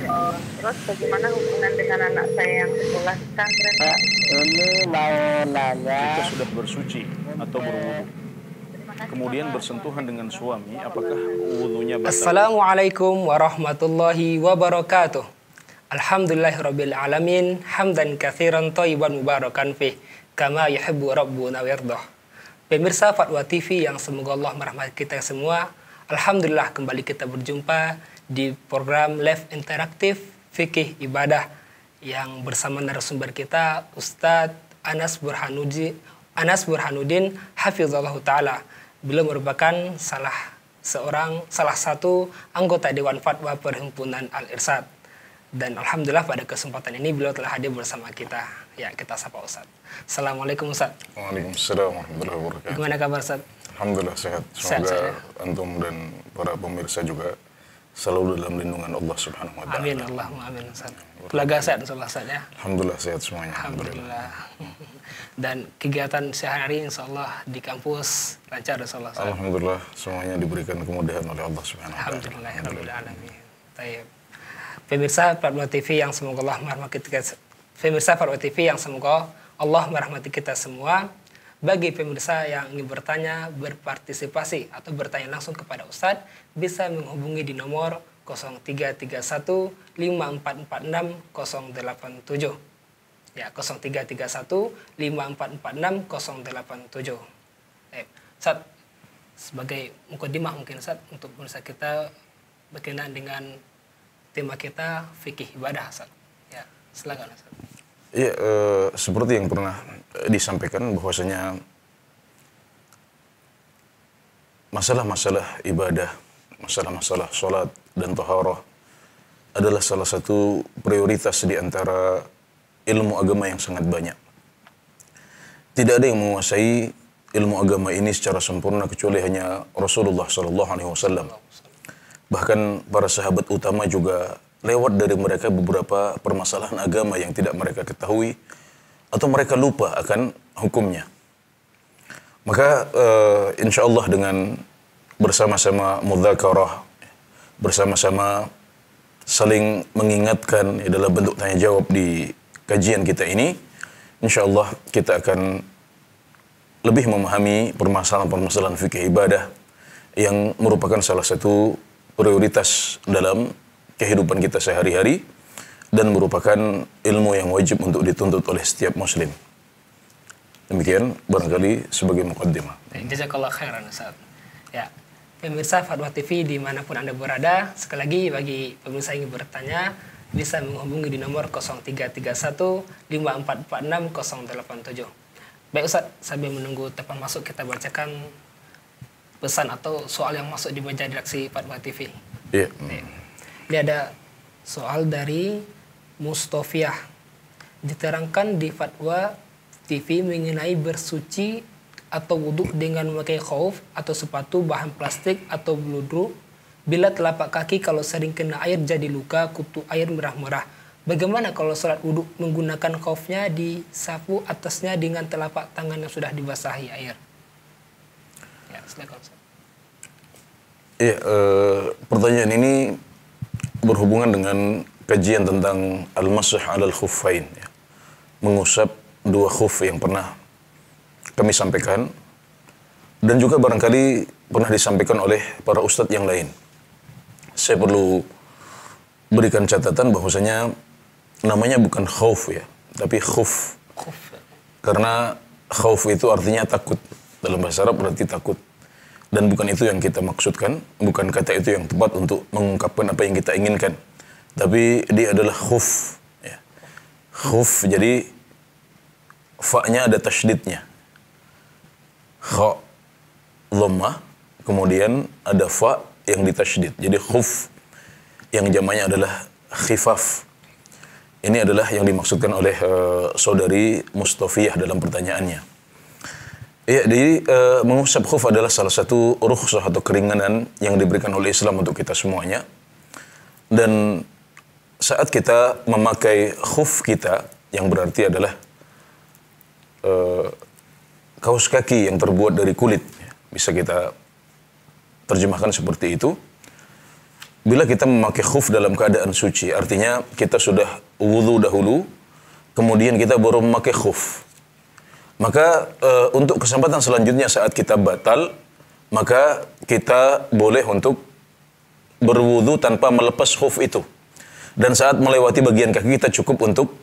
Terus bagaimana hubungan dengan anak saya yang sekolah di pesantren? Pak? Ini mau nanya. Kita sudah bersuci atau berwudu, kemudian bersentuhan dengan suami, apakah wudhunya batal? Assalamualaikum warahmatullahi wabarakatuh. Alhamdulillahirrabbilalamin, hamdan kathiran thayyiban mubarakan fih kama yuhibbu rabbuna wa Pemirsa Fatwa TV yang semoga Allah merahmati kita semua, alhamdulillah kembali kita berjumpa di program Live Interaktif Fikih Ibadah yang bersama narasumber kita Ustadz Anas Burhanuddin Anas Burhanuddin Hafizullah Ta'ala. Beliau merupakan salah seorang salah satu anggota Dewan Fatwa Perhimpunan Al-Irsad. Dan Alhamdulillah pada kesempatan ini beliau telah hadir bersama kita. Ya, kita sapa Ustaz. Assalamualaikum Ustaz. Waalaikumsalam warahmatullahi wabarakatuh. Gimana kabar Ustaz? Alhamdulillah sehat. Semoga sehat, ya? antum dan para pemirsa juga selalu dalam lindungan Allah Subhanahu wa taala. Amin Allahumma amin Ustaz. Keluarga sehat insyaallah Ustaz ya. Alhamdulillah sehat semuanya. Alhamdulillah. Dan kegiatan sehari hari insyaallah di kampus lancar insyaallah Ustaz. Ya? Alhamdulillah semuanya diberikan kemudahan oleh Allah Subhanahu wa taala. Alhamdulillah ya rabbil alamin. Pemirsa Fatwa TV yang semoga Allah merahmati kita pemirsa Fatwa TV yang semoga Allah merahmati kita semua. Bagi pemirsa yang ingin bertanya, berpartisipasi, atau bertanya langsung kepada Ustadz, bisa menghubungi di nomor 0331 5446 087. Ya, 0331 5446 087. Eh, Ustadz, sebagai mukadimah mungkin Ustadz, untuk pemirsa kita berkenaan dengan tema kita fikih ibadah Ustadz. Ya, silakan Ustadz. Iya, seperti yang pernah eh, disampaikan bahwasanya masalah-masalah ibadah, masalah-masalah sholat dan toharoh adalah salah satu prioritas di antara ilmu agama yang sangat banyak. Tidak ada yang menguasai ilmu agama ini secara sempurna kecuali hanya Rasulullah Shallallahu Alaihi Wasallam. Bahkan para sahabat utama juga lewat dari mereka beberapa permasalahan agama yang tidak mereka ketahui atau mereka lupa akan hukumnya. Maka uh, eh, insya Allah dengan bersama-sama mudhakarah, bersama-sama saling mengingatkan adalah bentuk tanya jawab di kajian kita ini, insya Allah kita akan lebih memahami permasalahan-permasalahan fikih ibadah yang merupakan salah satu prioritas dalam kehidupan kita sehari-hari dan merupakan ilmu yang wajib untuk dituntut oleh setiap muslim. Demikian barangkali sebagai mukaddimah. Jazakallah khairan Ustaz. Ya. Pemirsa Fatwa TV dimanapun Anda berada, sekali lagi bagi pemirsa yang ingin bertanya, bisa menghubungi di nomor 0331 5446 087. Baik Ustaz, sambil menunggu telepon masuk kita bacakan pesan atau soal yang masuk di meja redaksi Fatwa TV. Iya. Yeah. Yeah. Ini ada soal dari Mustofiah. Diterangkan di fatwa TV mengenai bersuci atau wudhu dengan memakai khauf atau sepatu bahan plastik atau bludru bila telapak kaki kalau sering kena air jadi luka kutu air merah-merah. Bagaimana kalau sholat wudhu menggunakan khaufnya disapu atasnya dengan telapak tangan yang sudah dibasahi air? Ya, silakan. Ya, eh, pertanyaan ini berhubungan dengan kajian tentang al-masih alal khuffain ya. mengusap dua khuf yang pernah kami sampaikan dan juga barangkali pernah disampaikan oleh para ustadz yang lain saya perlu berikan catatan bahwasanya namanya bukan khuf ya tapi khuf, karena khuf itu artinya takut dalam bahasa Arab berarti takut dan bukan itu yang kita maksudkan, bukan kata itu yang tepat untuk mengungkapkan apa yang kita inginkan. Tapi dia adalah khuf. Ya. Khuf, jadi fa ada tasydidnya. Kha, lemah, kemudian ada fa yang ditasydid. Jadi khuf yang jamanya adalah khifaf. Ini adalah yang dimaksudkan oleh uh, saudari Mustafiyah dalam pertanyaannya. Iya, jadi uh, mengusap khuf adalah salah satu rukhsah atau keringanan yang diberikan oleh Islam untuk kita semuanya. Dan saat kita memakai khuf kita, yang berarti adalah uh, kaos kaki yang terbuat dari kulit, bisa kita terjemahkan seperti itu. Bila kita memakai khuf dalam keadaan suci, artinya kita sudah wudhu dahulu, kemudian kita baru memakai khuf maka uh, untuk kesempatan selanjutnya saat kita batal, maka kita boleh untuk berwudu tanpa melepas khuf itu. Dan saat melewati bagian kaki kita cukup untuk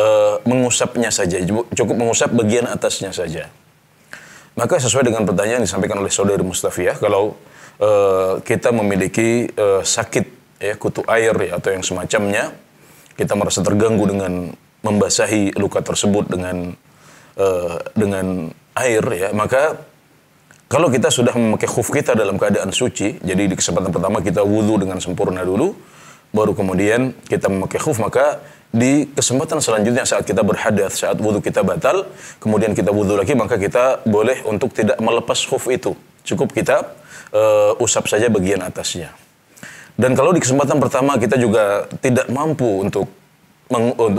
uh, mengusapnya saja, cukup mengusap bagian atasnya saja. Maka sesuai dengan pertanyaan yang disampaikan oleh saudari Mustafiah, kalau uh, kita memiliki uh, sakit ya kutu air ya, atau yang semacamnya, kita merasa terganggu dengan membasahi luka tersebut dengan uh, dengan air ya, maka kalau kita sudah memakai khuf kita dalam keadaan suci, jadi di kesempatan pertama kita wudhu dengan sempurna dulu, baru kemudian kita memakai khuf, maka di kesempatan selanjutnya saat kita berhadat, saat wudhu kita batal, kemudian kita wudhu lagi, maka kita boleh untuk tidak melepas khuf itu. Cukup kita uh, usap saja bagian atasnya. Dan kalau di kesempatan pertama kita juga tidak mampu untuk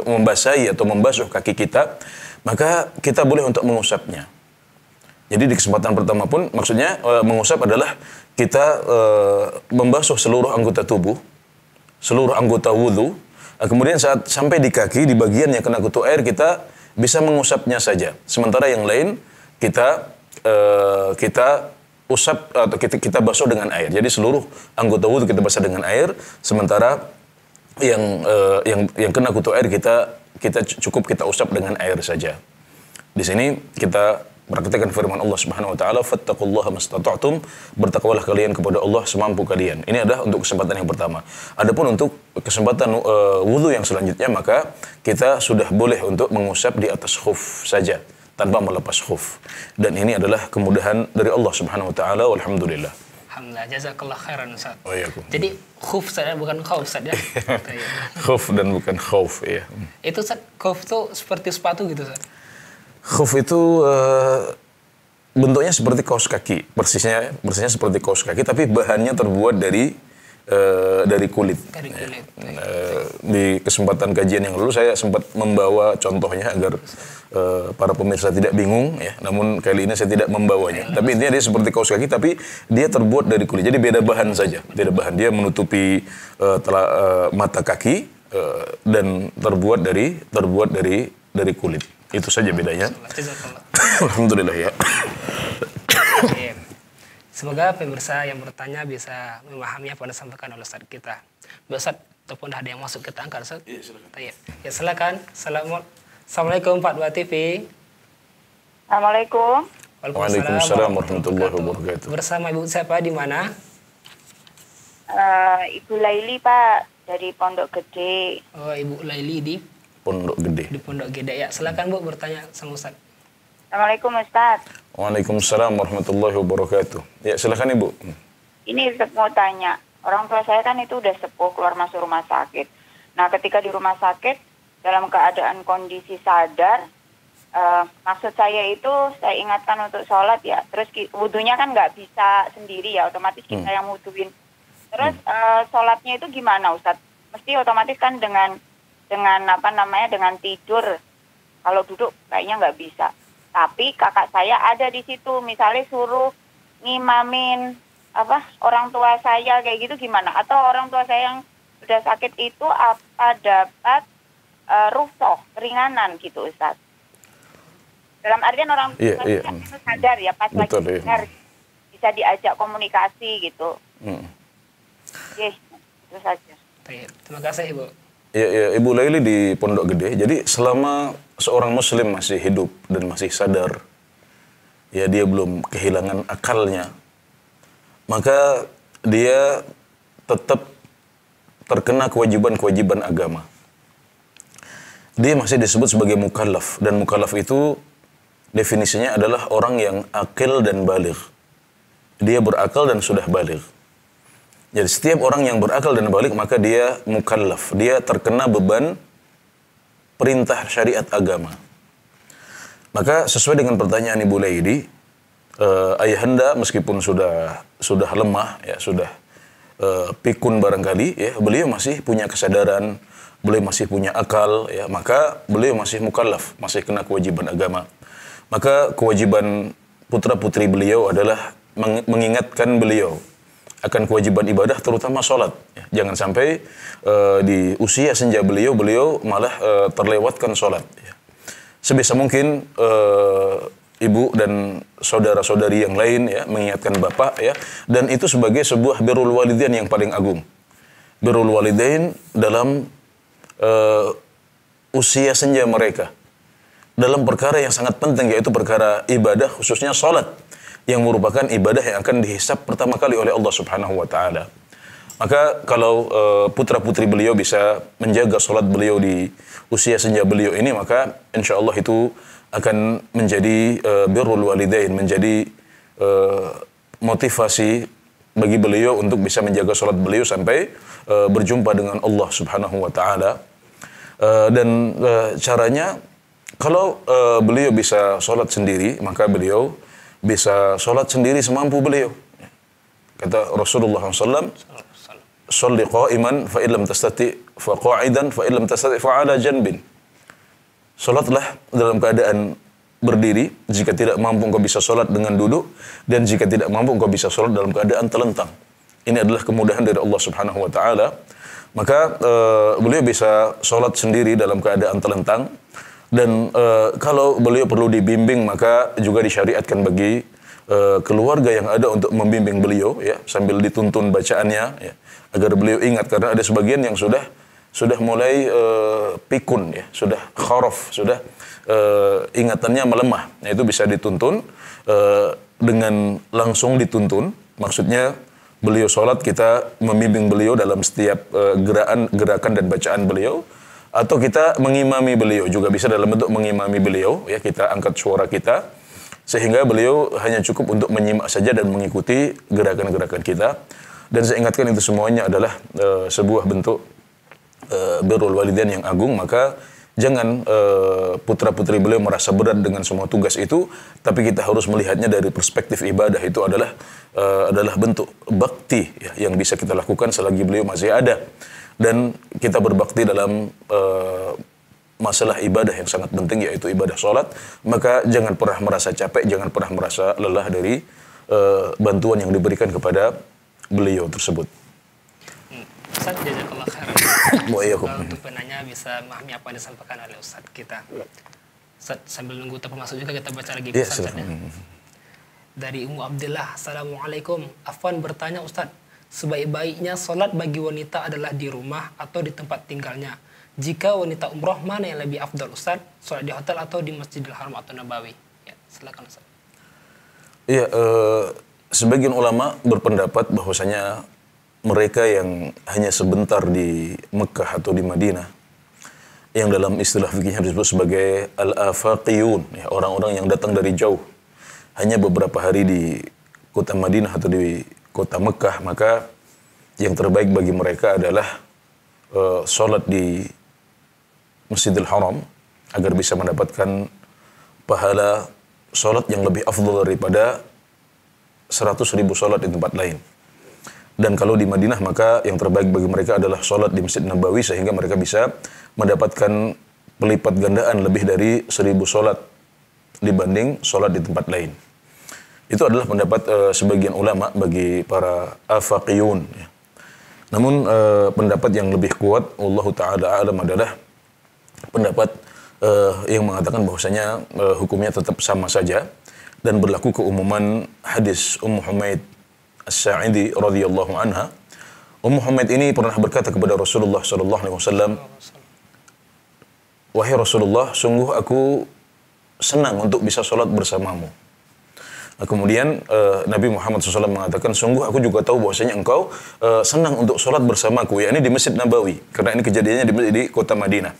membasahi atau membasuh kaki kita, maka kita boleh untuk mengusapnya. Jadi di kesempatan pertama pun maksudnya eh, mengusap adalah kita e, membasuh seluruh anggota tubuh, seluruh anggota wudhu. Eh, kemudian saat sampai di kaki di bagian yang kena kutu air kita bisa mengusapnya saja. Sementara yang lain kita e, kita usap atau kita, kita basuh dengan air. Jadi seluruh anggota wudhu kita basuh dengan air, sementara yang e, yang yang kena kutu air kita kita cukup kita usap dengan air saja. Di sini kita praktekkan firman Allah Subhanahu wa taala, "Fattaqullaha mastata'tum." Bertakwalah kalian kepada Allah semampu kalian. Ini adalah untuk kesempatan yang pertama. Adapun untuk kesempatan uh, eh, wudhu yang selanjutnya maka kita sudah boleh untuk mengusap di atas khuf saja tanpa melepas khuf. Dan ini adalah kemudahan dari Allah Subhanahu wa taala. Alhamdulillah. Alhamdulillah jazakallah khairan Ustaz. Oh, iya. Jadi khuf saya bukan khauf Ustaz ya. khuf dan bukan khauf ya. Itu Ustaz, khuf tuh seperti sepatu gitu Ustaz. Khuf itu uh, bentuknya seperti kaos kaki, persisnya persisnya seperti kaos kaki tapi bahannya terbuat dari Eh, dari kulit. Dari ya. kulit. Ya. Uh, di kesempatan kajian yang lalu saya sempat membawa contohnya agar uh, para pemirsa tidak bingung ya. Namun kali ini saya tidak membawanya. Ya. Tapi intinya dia seperti kaos kaki tapi dia terbuat dari kulit. Jadi beda bahan saja. Beda bahan dia menutupi uh, tela, uh, mata kaki uh, dan terbuat dari terbuat dari dari kulit. Itu saja bedanya. Alhamdulillah ya. Iya. Semoga pemirsa yang bertanya bisa memahami apa yang disampaikan oleh Ustaz kita. Ustaz, ataupun ada yang masuk kita angkat Ustaz. Iya, silakan. Tayyip. Ya, silakan. Assalamualaikum Pak Dua TV. Assalamualaikum. Waalaikumsalam warahmatullahi wabarakatuh. Bersama Ibu siapa di mana? Uh, Ibu Laili Pak dari Pondok Gede. Oh, Ibu Laili di Pondok Gede. Di Pondok Gede ya. Silakan Bu bertanya sama Ustaz. Assalamualaikum Ustaz. Waalaikumsalam warahmatullahi wabarakatuh. Ya silakan Ibu. Ini Ustaz mau tanya, orang tua saya kan itu udah sepuh keluar masuk rumah sakit. Nah ketika di rumah sakit dalam keadaan kondisi sadar, uh, maksud saya itu saya ingatkan untuk sholat ya. Terus wudhunya kan nggak bisa sendiri ya, otomatis kita hmm. yang wudhuin. Terus hmm. uh, sholatnya itu gimana Ustaz? Mesti otomatis kan dengan dengan apa namanya dengan tidur. Kalau duduk kayaknya nggak bisa tapi kakak saya ada di situ misalnya suruh ngimamin apa orang tua saya kayak gitu gimana atau orang tua saya yang sudah sakit itu apa dapat uh, rusuh ringanan gitu Ustaz dalam artian orang tua yeah. Iya. itu sadar ya pas Betul, lagi iya. sadar bisa diajak komunikasi gitu hmm. Yes, itu saja terima kasih Ibu Ya, ya, Ibu Laili di Pondok Gede. Jadi selama seorang muslim masih hidup dan masih sadar, ya dia belum kehilangan akalnya, maka dia tetap terkena kewajiban-kewajiban agama. Dia masih disebut sebagai mukallaf dan mukallaf itu definisinya adalah orang yang akil dan balik. Dia berakal dan sudah balik. Jadi setiap orang yang berakal dan balik maka dia mukallaf. Dia terkena beban perintah syariat agama. Maka sesuai dengan pertanyaan Ibu Lady, eh, ayahanda meskipun sudah sudah lemah ya sudah eh, pikun barangkali ya beliau masih punya kesadaran, beliau masih punya akal ya maka beliau masih mukallaf, masih kena kewajiban agama. Maka kewajiban putra putri beliau adalah mengingatkan beliau akan kewajiban ibadah terutama sholat. Ya, jangan sampai uh, di usia senja beliau beliau malah uh, terlewatkan sholat. Ya. Sebisa mungkin uh, ibu dan saudara-saudari yang lain ya mengingatkan bapak ya dan itu sebagai sebuah birrul walidain yang paling agung. Birrul walidain dalam uh, usia senja mereka dalam perkara yang sangat penting yaitu perkara ibadah khususnya sholat yang merupakan ibadah yang akan dihisap pertama kali oleh Allah Subhanahu wa taala. Maka kalau eh, putra-putri beliau bisa menjaga sholat beliau di usia senja beliau ini, maka insya Allah itu akan menjadi eh, birrul walidain, menjadi eh, motivasi bagi beliau untuk bisa menjaga sholat beliau sampai berjumpa dengan Allah Subhanahu wa Ta'ala. dan caranya, kalau beliau bisa sholat sendiri, maka beliau bisa sholat sendiri semampu beliau. Kata Rasulullah SAW, sholli qa'iman fa illam tastati fa qa'idan fa illam tastati fa ala janbin. sholatlah dalam keadaan berdiri jika tidak mampu engkau bisa sholat dengan duduk dan jika tidak mampu engkau bisa sholat dalam keadaan telentang. Ini adalah kemudahan dari Allah Subhanahu wa taala. Maka uh, beliau bisa sholat sendiri dalam keadaan telentang dan uh, kalau beliau perlu dibimbing maka juga disyariatkan bagi uh, keluarga yang ada untuk membimbing beliau ya sambil dituntun bacaannya ya agar beliau ingat karena ada sebagian yang sudah sudah mulai uh, pikun ya, sudah khorof sudah uh, ingatannya melemah. Nah, itu bisa dituntun uh, dengan langsung dituntun. Maksudnya beliau sholat kita membimbing beliau dalam setiap uh, gerakan gerakan dan bacaan beliau atau kita mengimami beliau juga bisa dalam bentuk mengimami beliau ya kita angkat suara kita sehingga beliau hanya cukup untuk menyimak saja dan mengikuti gerakan-gerakan kita dan saya ingatkan itu semuanya adalah e, sebuah bentuk e, birrul walidain yang agung maka jangan e, eh, putra putri beliau merasa berat dengan semua tugas itu tapi kita harus melihatnya dari perspektif ibadah itu adalah e, adalah bentuk bakti ya, yang bisa kita lakukan selagi beliau masih ada dan kita berbakti dalam uh, masalah ibadah yang sangat penting yaitu ibadah sholat maka jangan pernah merasa capek jangan pernah merasa lelah dari uh, bantuan yang diberikan kepada beliau tersebut. Ustaz jazakallah khairan. Eh, untuk penanya bisa memahami apa yang disampaikan oleh Ustaz kita. Ustaz, sambil nunggu tepuk masuk juga kita baca lagi iya, pesan ya, Dari Ummu Abdullah, Assalamualaikum. Afwan bertanya Ustaz, Sebaik-baiknya sholat bagi wanita adalah di rumah atau di tempat tinggalnya. Jika wanita umroh, mana yang lebih afdal Ustaz? Sholat di hotel atau di Masjidil Haram atau Nabawi? Ya, silakan Ustaz. Iya, eh, sebagian ulama berpendapat bahwasanya mereka yang hanya sebentar di Mekah atau di Madinah yang dalam istilah fikihnya disebut sebagai al-afaqiyun, ya, orang-orang yang datang dari jauh hanya beberapa hari di kota Madinah atau di kota Mekah, maka yang terbaik bagi mereka adalah uh, sholat di Masjidil Haram agar bisa mendapatkan pahala sholat yang lebih afdol daripada 100 ribu sholat di tempat lain. Dan kalau di Madinah maka yang terbaik bagi mereka adalah sholat di Masjid Nabawi sehingga mereka bisa mendapatkan pelipat gandaan lebih dari seribu sholat dibanding sholat di tempat lain. Itu adalah pendapat uh, sebagian ulama bagi para afaqiyun. Ya. Namun uh, pendapat yang lebih kuat, Allah Ta'ala alam adalah pendapat uh, yang mengatakan bahwasanya uh, hukumnya tetap sama saja dan berlaku keumuman hadis Ummu Humaid As-Sa'idi radhiyallahu anha. Ummu Humaid ini pernah berkata kepada Rasulullah sallallahu alaihi wasallam, "Wahai Rasulullah, sungguh aku senang untuk bisa sholat bersamamu." Kemudian uh, Nabi Muhammad SAW mengatakan, sungguh aku juga tahu bahwasanya engkau uh, senang untuk sholat bersamaku, ya ini di Masjid Nabawi, karena ini kejadiannya di, di kota Madinah.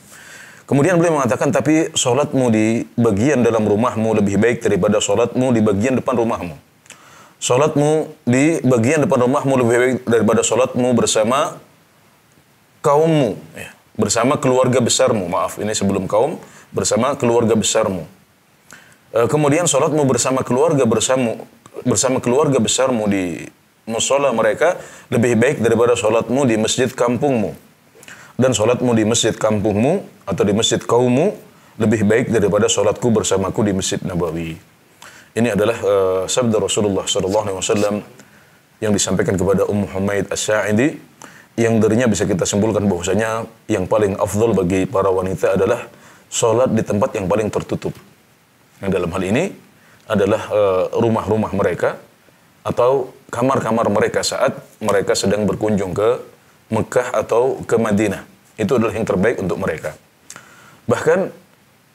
Kemudian beliau mengatakan, tapi sholatmu di bagian dalam rumahmu lebih baik daripada sholatmu di bagian depan rumahmu. Sholatmu di bagian depan rumahmu lebih baik daripada sholatmu bersama kaummu. Ya. Bersama keluarga besarmu, maaf, ini sebelum kaum, bersama keluarga besarmu. Eh, kemudian sholatmu bersama keluarga bersama bersama keluarga besarmu di musola mereka lebih baik daripada sholatmu di masjid kampungmu dan sholatmu di masjid kampungmu atau di masjid kaummu lebih baik daripada sholatku bersamaku di masjid Nabawi. Ini adalah uh, sabda Rasulullah SAW yang disampaikan kepada Ummu Humaid As-Sa'idi yang darinya bisa kita simpulkan bahwasanya yang paling afdol bagi para wanita adalah sholat di tempat yang paling tertutup. Yang dalam hal ini adalah eh, rumah-rumah mereka atau kamar-kamar mereka saat mereka sedang berkunjung ke Mekah atau ke Madinah. Itu adalah yang terbaik untuk mereka. Bahkan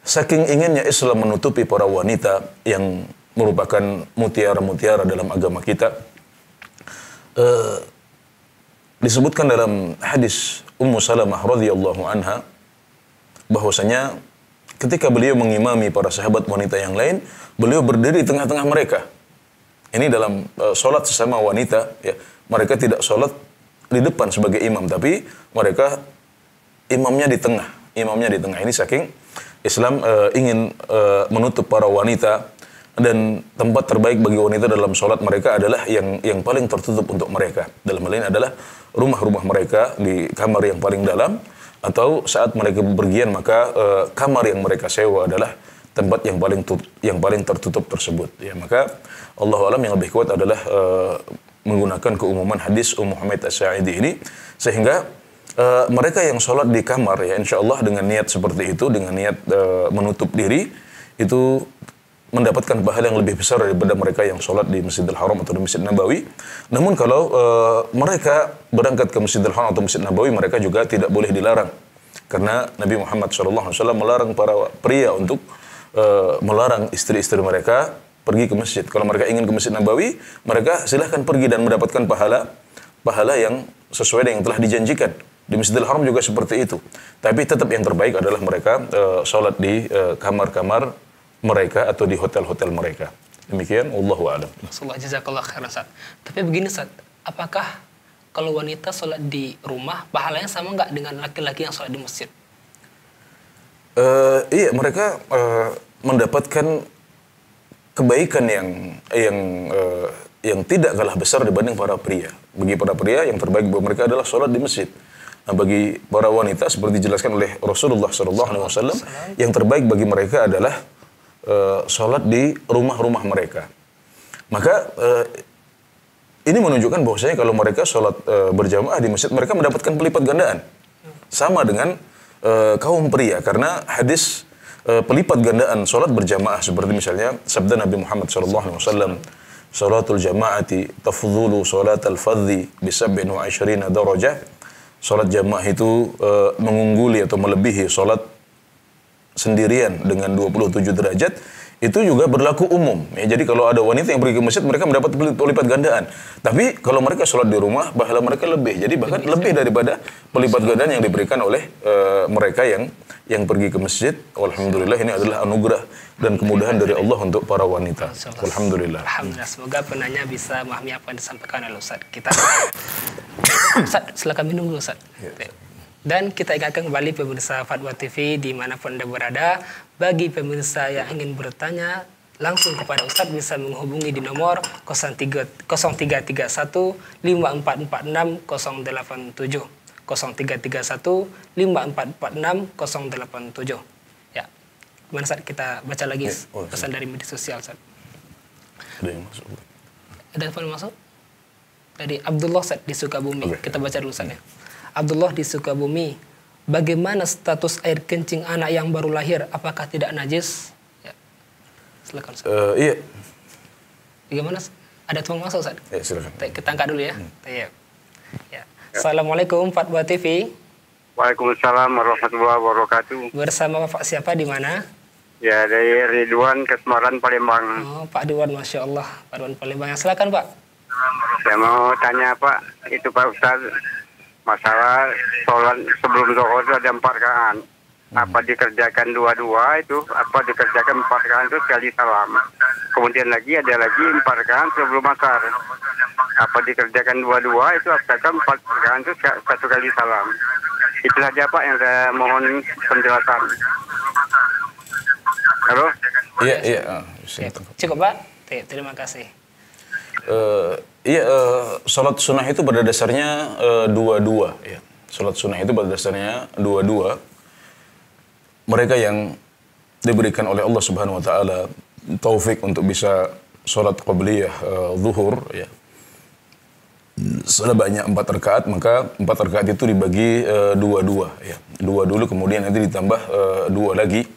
saking inginnya Islam menutupi para wanita yang merupakan mutiara-mutiara dalam agama kita, Uh, disebutkan dalam hadis Ummu Salamah radhiyallahu anha bahwasanya Ketika beliau mengimami para sahabat wanita yang lain, beliau berdiri di tengah-tengah mereka. Ini dalam uh, sholat sesama wanita, ya. Mereka tidak sholat di depan sebagai imam, tapi mereka imamnya di tengah. Imamnya di tengah. Ini saking Islam uh, ingin uh, menutup para wanita dan tempat terbaik bagi wanita dalam sholat mereka adalah yang yang paling tertutup untuk mereka. Dalam hal ini adalah rumah-rumah mereka di kamar yang paling dalam atau saat mereka bepergian maka e, kamar yang mereka sewa adalah tempat yang paling tut yang paling tertutup tersebut ya maka Allah alam yang lebih kuat adalah e, menggunakan keumuman hadis Ummu Muhammad As-Sa'idi ini sehingga e, mereka yang sholat di kamar ya insya Allah dengan niat seperti itu dengan niat e, menutup diri itu mendapatkan pahala yang lebih besar daripada mereka yang sholat di Masjidil Haram atau di Masjid Nabawi. Namun kalau e, mereka berangkat ke Masjidil Haram atau Masjid Nabawi, mereka juga tidak boleh dilarang. Karena Nabi Muhammad SAW melarang para pria untuk e, melarang istri-istri mereka pergi ke masjid. Kalau mereka ingin ke Masjid Nabawi, mereka silahkan pergi dan mendapatkan pahala pahala yang sesuai dengan yang telah dijanjikan. Di Masjidil Haram juga seperti itu. Tapi tetap yang terbaik adalah mereka e, sholat di kamar kamar-kamar mereka atau di hotel-hotel mereka. Demikian, Allah alam. Jazakallah khairan, Tapi begini, Sat, apakah kalau wanita sholat di rumah, pahalanya sama nggak dengan laki-laki yang sholat di masjid? Uh, iya, mereka uh, mendapatkan kebaikan yang yang uh, yang tidak kalah besar dibanding para pria. Bagi para pria, yang terbaik buat mereka adalah sholat di masjid. Nah, bagi para wanita, seperti dijelaskan oleh Rasulullah SAW, yang terbaik bagi mereka adalah Eh, sholat di rumah-rumah mereka. Maka eh, ini menunjukkan bahwasanya kalau mereka sholat eh, berjamaah di masjid mereka mendapatkan pelipat gandaan. Sama dengan kaum pria karena hadis pelipat gandaan sholat berjamaah seperti misalnya sabda Nabi Muhammad SAW sholatul jama'ati tafdhulu sholat al-fadhi bi 27 darajah. sholat jamaah itu uh, mengungguli atau melebihi sholat sendirian dengan 27 derajat itu juga berlaku umum. Ya, jadi kalau ada wanita yang pergi ke masjid, mereka mendapat pelipat gandaan. Tapi kalau mereka sholat di rumah, pahala mereka lebih. Jadi bahkan lebih daripada pelipat gandaan yang diberikan oleh uh, mereka yang yang pergi ke masjid. Alhamdulillah ini adalah anugerah dan kemudahan dari Allah untuk para wanita. Alhamdulillah. Alhamdulillah. Semoga penanya bisa memahami apa yang disampaikan oleh Ustaz. Kita Ustaz, silakan minum dulu Ustaz. Ya. Dan kita ingatkan kembali pemirsa Fatwa TV di dimanapun Anda berada, bagi pemirsa yang ingin bertanya, langsung kepada Ustadz bisa menghubungi di nomor 0331 5446 087 0331 5446 087 ya mana saat kita baca lagi ya, oh, pesan ya. dari media sosial saat ada yang masuk ada yang masuk dari Abdullah saat di Sukabumi okay. kita baca dulu Ustaz. ya. Abdullah di Sukabumi, bagaimana status air kencing anak yang baru lahir? Apakah tidak najis? Ya. Silakan. Uh, iya. Bagaimana? Ada tuang masuk, Ustaz? Ya, silakan. Kita angkat dulu ya. Hmm. Ya. ya. Assalamualaikum, Fatwa TV. Waalaikumsalam warahmatullahi wabarakatuh. Bersama Pak siapa di mana? Ya, dari Ridwan Kesmaran Palembang. Oh, Pak Ridwan, Masya Allah. Pak Ridwan Palembang. Silakan, Pak. Saya mau tanya, Pak. Itu Pak Ustaz masalah sholat sebelum zuhur itu ada empat rakaat hmm. apa dikerjakan dua-dua itu apa dikerjakan empat rakaat itu sekali salam kemudian lagi ada lagi empat rakaat sebelum asar apa dikerjakan dua-dua itu dikerjakan empat rakaat itu satu kali salam itu saja pak yang saya mohon penjelasan halo iya iya ah, cukup pak terima kasih uh, Iya, uh, sholat sunnah itu pada dasarnya eh, dua-dua. Uh, ya. Sholat sunnah itu pada dasarnya dua-dua. Mereka yang diberikan oleh Allah Subhanahu Wa Taala taufik untuk bisa sholat qabliyah uh, zuhur, ya. banyak empat rakaat, maka empat rakaat itu dibagi dua-dua. Uh, ya. Dua dulu, kemudian nanti ditambah uh, dua lagi.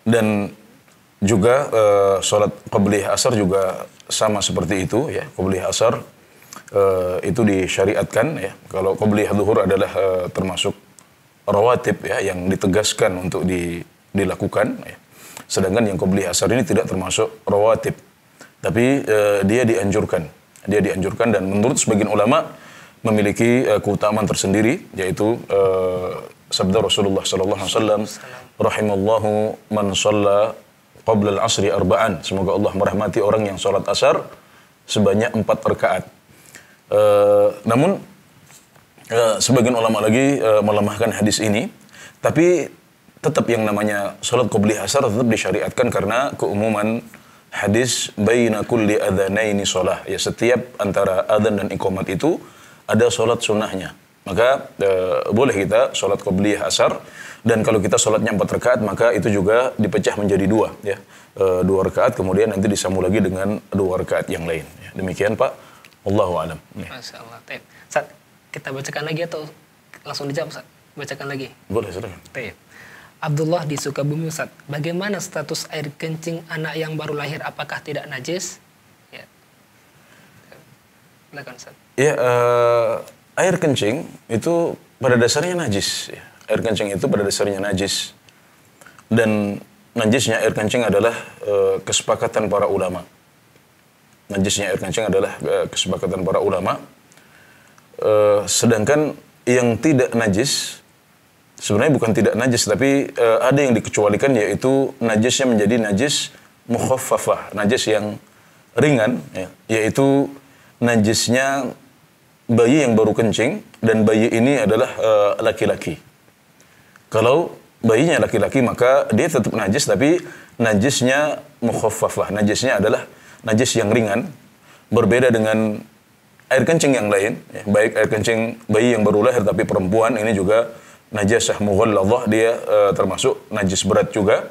Dan juga uh, sholat qablih asar juga sama seperti itu ya qablih asar uh, itu disyariatkan ya kalau qablih duhur adalah uh, termasuk rawatib ya yang ditegaskan untuk di, dilakukan ya. sedangkan yang qablih asar ini tidak termasuk rawatib tapi uh, dia dianjurkan dia dianjurkan dan menurut sebagian ulama memiliki uh, keutamaan tersendiri yaitu uh, sabda Rasulullah sallallahu alaihi wasallam rahimallahu man shalla al asri arba'an. Semoga Allah merahmati orang yang sholat asar sebanyak empat rakaat. E, namun e, sebagian ulama lagi e, melemahkan hadis ini, tapi tetap yang namanya sholat qabli asar tetap disyariatkan karena keumuman hadis baina kulli adhanaini sholah. Ya setiap antara adhan dan ikomat itu ada sholat sunnahnya. Maka e, boleh kita sholat qobliyah asar dan kalau kita sholatnya empat rakaat maka itu juga dipecah menjadi dua ya e, dua rakaat kemudian nanti disambung lagi dengan dua rakaat yang lain. Ya. Demikian Pak. Allahu alam. Ya. Saat kita bacakan lagi atau langsung dijawab Saat? Bacakan lagi. Boleh silakan. teh Abdullah di Sukabumi Ustaz, bagaimana status air kencing anak yang baru lahir apakah tidak najis? Ya. Silakan Ustaz. Ya, uh, air kencing itu pada dasarnya najis. Ya. Air kencing itu pada dasarnya najis. Dan najisnya air kencing adalah e, kesepakatan para ulama. Najisnya air kencing adalah e, kesepakatan para ulama. E, sedangkan yang tidak najis sebenarnya bukan tidak najis tapi e, ada yang dikecualikan yaitu najisnya menjadi najis mukhaffafah, najis yang ringan ya, yaitu najisnya bayi yang baru kencing dan bayi ini adalah eh, laki-laki. E, Kalau bayinya laki-laki maka dia tetap najis tapi najisnya mukhaffafah. Najisnya adalah najis yang ringan berbeda dengan air kencing yang lain, ya, baik air kencing bayi yang baru lahir tapi perempuan ini juga najasah mughalladhah dia e, termasuk najis berat juga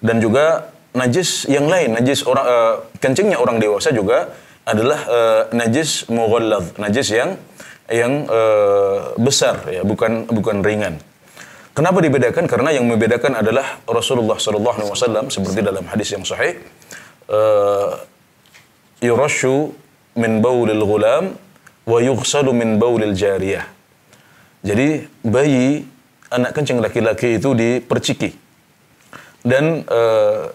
dan juga najis yang lain, najis orang e, kencingnya orang dewasa juga adalah uh, najis mughallaz, najis yang yang uh, besar ya, bukan bukan ringan. Kenapa dibedakan? Karena yang membedakan adalah Rasulullah Shallallahu Alaihi Wasallam seperti dalam hadis yang sahih, uh, yurashu min baulil ghulam wa yughsalu min baulil jariyah. Jadi bayi anak kencing laki-laki itu diperciki dan uh,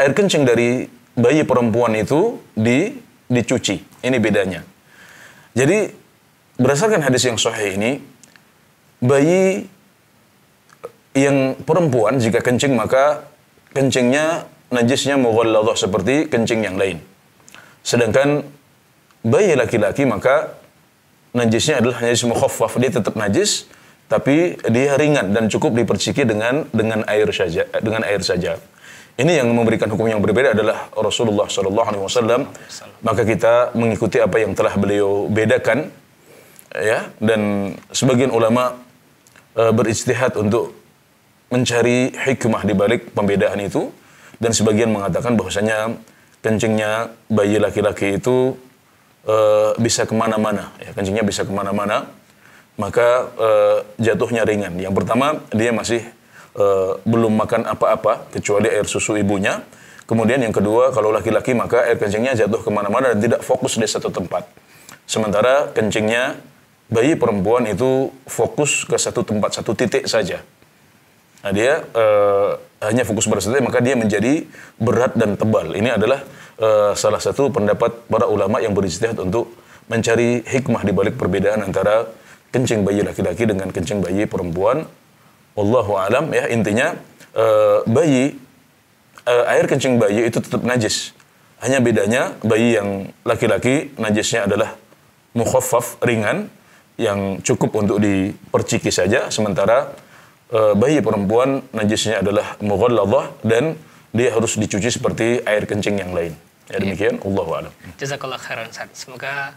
air kencing dari bayi perempuan itu di dicuci. Ini bedanya. Jadi berdasarkan hadis yang sahih ini bayi yang perempuan jika kencing maka kencingnya najisnya mughalladhah seperti kencing yang lain. Sedangkan bayi laki-laki maka najisnya adalah najis mukhaffaf, dia tetap najis tapi dia ringan dan cukup diperciki dengan dengan air saja dengan air saja. Ini yang memberikan hukum yang berbeda adalah Rasulullah Shallallahu Alaihi Wasallam. Maka kita mengikuti apa yang telah beliau bedakan, ya. Dan sebagian ulama e, beristihad untuk mencari hikmah di balik pembedaan itu, dan sebagian mengatakan bahwasanya kencingnya bayi laki-laki itu e, bisa kemana-mana, ya, kencingnya bisa kemana-mana, maka e, jatuhnya ringan. Yang pertama dia masih Eh, belum makan apa-apa kecuali air susu ibunya. Kemudian yang kedua, kalau laki-laki maka air kencingnya jatuh kemana-mana dan tidak fokus di satu tempat. Sementara kencingnya bayi perempuan itu fokus ke satu tempat, satu titik saja. Nah, dia uh, hanya fokus pada satu maka dia menjadi berat dan tebal. Ini adalah uh, salah satu pendapat para ulama yang beristihad untuk mencari hikmah di balik perbedaan antara kencing bayi laki-laki dengan kencing bayi perempuan Wallahu alam ya intinya uh, bayi uh, air kencing bayi itu tetap najis. Hanya bedanya bayi yang laki-laki najisnya adalah mukhaffaf ringan yang cukup untuk diperciki saja sementara e, bayi perempuan najisnya adalah mughalladhah dan dia harus dicuci seperti air kencing yang lain. Ya iya. demikian, ya. Allahu a'lam. Jazakallah khairan Ustaz. Semoga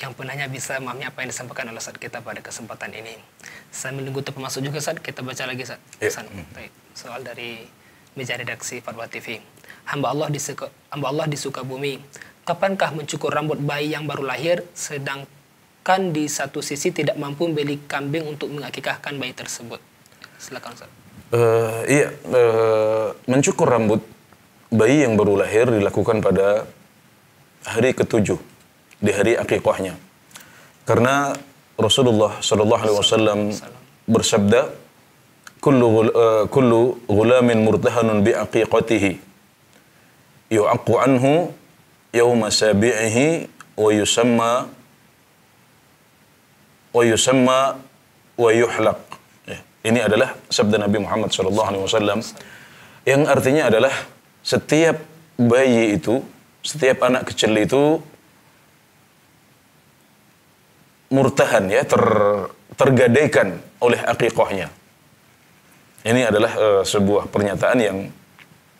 yang penanya bisa memahami apa yang disampaikan oleh saat kita pada kesempatan ini. Sambil menunggu teman masuk juga saat kita baca lagi saat iya. pesan. Ya. Soal dari meja redaksi Fatwa TV. Hamba Allah di Suka, hamba Allah di bumi. kapankah mencukur rambut bayi yang baru lahir sedangkan di satu sisi tidak mampu membeli kambing untuk mengakikahkan bayi tersebut? Silakan Ustaz. Uh, eh, iya, uh, mencukur rambut bayi yang baru lahir dilakukan pada hari ketujuh di hari akikahnya. Karena Rasulullah Shallallahu Alaihi Wasallam bersabda, "Kullu uh, kullu ghulamin murtahanun bi aqiqatihi yu'aqu anhu yawma sabi'ihi wa yusamma wa yusamma wa yuhlaq." Ya, ini adalah sabda Nabi Muhammad Shallallahu Alaihi Wasallam yang artinya adalah setiap bayi itu, setiap anak kecil itu murtahan ya ter, tergadaikan oleh akikohnya. Ini adalah uh, sebuah pernyataan yang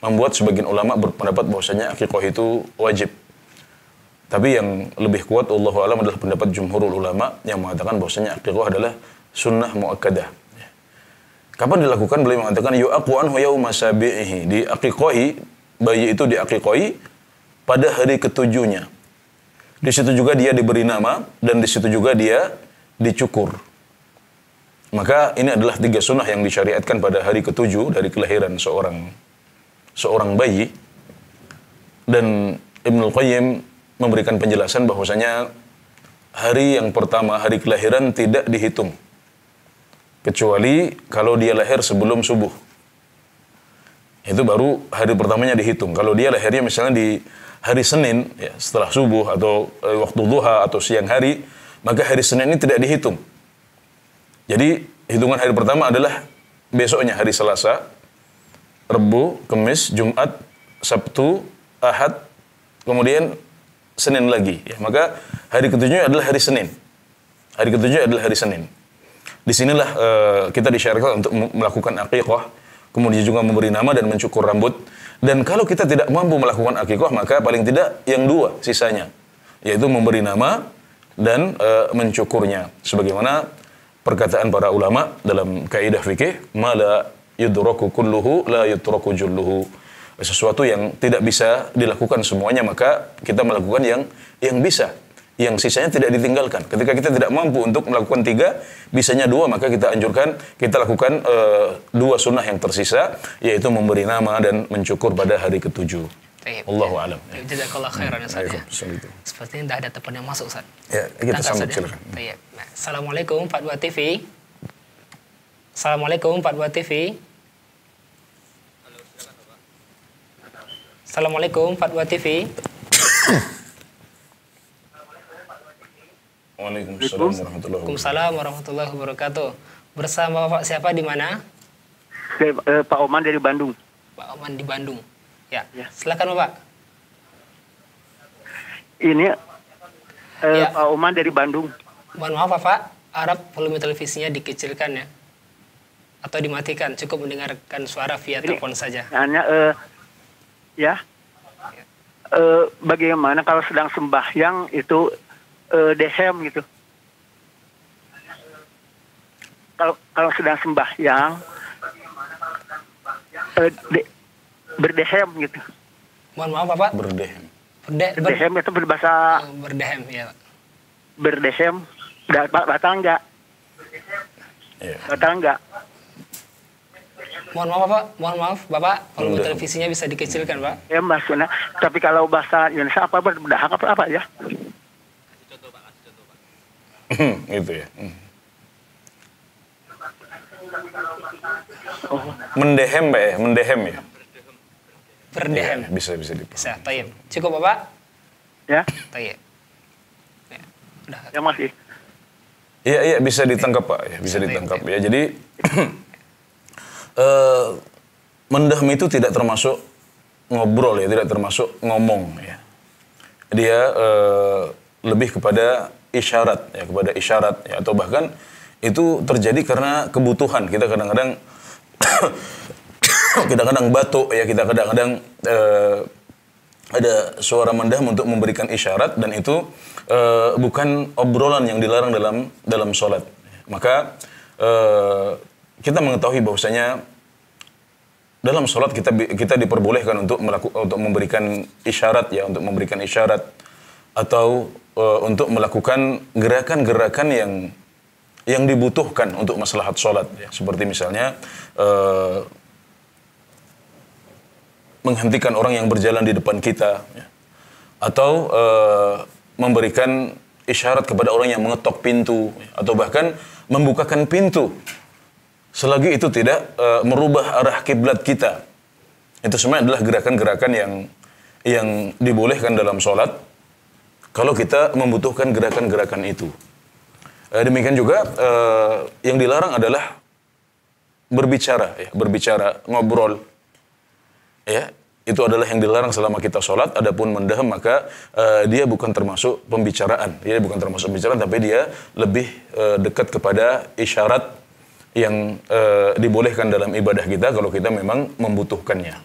membuat sebagian ulama berpendapat bahwasanya akikoh itu wajib. Tapi yang lebih kuat Allah alam adalah pendapat jumhurul ulama yang mengatakan bahwasanya akikoh adalah sunnah muakkadah. Kapan dilakukan? Beliau mengatakan yu'aqu anhu yauma sabi'ihi. Diakikohi, bayi itu di diakikohi pada hari ketujuhnya di situ juga dia diberi nama dan di situ juga dia dicukur. Maka ini adalah tiga sunnah yang disyariatkan pada hari ketujuh dari kelahiran seorang seorang bayi. Dan Ibnul Qayyim memberikan penjelasan bahwasanya hari yang pertama hari kelahiran tidak dihitung kecuali kalau dia lahir sebelum subuh itu baru hari pertamanya dihitung. Kalau dia lahirnya misalnya di hari Senin ya, setelah subuh atau e, waktu duha atau siang hari maka hari Senin ini tidak dihitung jadi hitungan hari pertama adalah besoknya hari Selasa Rebu Kemis Jumat Sabtu Ahad kemudian Senin lagi ya, maka hari ketujuhnya adalah hari Senin hari ketujuh adalah hari Senin disinilah e, eh, kita disyariatkan untuk melakukan aqiqah. Kemudian juga memberi nama dan mencukur rambut. Dan kalau kita tidak mampu melakukan akikoh, maka paling tidak yang dua sisanya. Yaitu memberi nama dan e, mencukurnya. Sebagaimana perkataan para ulama dalam kaidah fikih, mala yudroku kulluhu la yudroku julluhu. Sesuatu yang tidak bisa dilakukan semuanya, maka kita melakukan yang yang bisa yang sisanya tidak ditinggalkan. Ketika kita tidak mampu untuk melakukan tiga, bisanya dua, maka kita anjurkan kita lakukan e, dua sunnah yang tersisa, yaitu memberi nama dan mencukur pada hari ketujuh. Allahu alam. Ya, Jazakallah khairan Ustaz. Ya. Sepertinya tidak ada telepon yang masuk Ustaz. Ya, kita sambut ya. silakan. Ya. Nah, Assalamualaikum Pak Dua TV. Assalamualaikum Pak Dua TV. Assalamualaikum Pak Dua TV. Waalaikumsalam warahmatullahi wabarakatuh. warahmatullahi wabarakatuh. Bersama Bapak siapa di mana? Saya eh, Pak Oman dari Bandung. Pak Oman di Bandung. Ya. ya. Silakan Bapak. Ini eh, ya. Pak Oman dari Bandung. Mohon maaf Pak. Arab volume televisinya dikecilkan ya. Atau dimatikan, cukup mendengarkan suara via Ini, telepon saja. Hanya uh, ya. Uh, bagaimana kalau sedang sembahyang itu uh, desem gitu kalau kalau sedang sembahyang uh, de, berdesem gitu mohon maaf bapak berdehem Berde, ber, berdesem itu berbahasa oh, berdehem ya pak dapat batang enggak yeah. Batang enggak Mohon maaf Pak, mohon maaf Bapak, kalau Udah. televisinya bisa dikecilkan Pak. Ya Mas, nah, tapi kalau bahasa Indonesia apa berdahak apa apa ya? Hmm, gitu ya. Oh. Mendehem, Pak ya? Mendehem ya? Berdehem. Ya, bisa, bisa dipahami. Bisa, Cukup, Bapak? Ya. Pak Ya, udah. ya masih. Ya? Iya, iya bisa ditangkap Pak, ya, bisa, bisa ditangkap ya. Jadi eh mendehem itu tidak termasuk ngobrol ya, tidak termasuk ngomong ya. Dia eh, lebih kepada isyarat ya kepada isyarat ya, atau bahkan itu terjadi karena kebutuhan kita kadang-kadang kita kadang batuk ya kita kadang-kadang uh, ada suara mendah untuk memberikan isyarat dan itu uh, bukan obrolan yang dilarang dalam dalam sholat maka uh, kita mengetahui bahwasanya dalam sholat kita kita diperbolehkan untuk melakukan untuk memberikan isyarat ya untuk memberikan isyarat atau uh, untuk melakukan gerakan-gerakan yang yang dibutuhkan untuk maslahat sholat ya. seperti misalnya uh, menghentikan orang yang berjalan di depan kita ya. atau uh, memberikan isyarat kepada orang yang mengetok pintu ya. atau bahkan membukakan pintu selagi itu tidak uh, merubah arah kiblat kita itu semua adalah gerakan-gerakan yang yang dibolehkan dalam sholat kalau kita membutuhkan gerakan-gerakan itu. Eh, demikian juga eh, yang dilarang adalah berbicara, ya, berbicara, ngobrol. Ya, itu adalah yang dilarang selama kita sholat. Adapun mendaham maka eh, dia bukan termasuk pembicaraan. Dia bukan termasuk pembicaraan, tapi dia lebih dekat kepada isyarat yang dibolehkan dalam ibadah kita kalau kita memang membutuhkannya.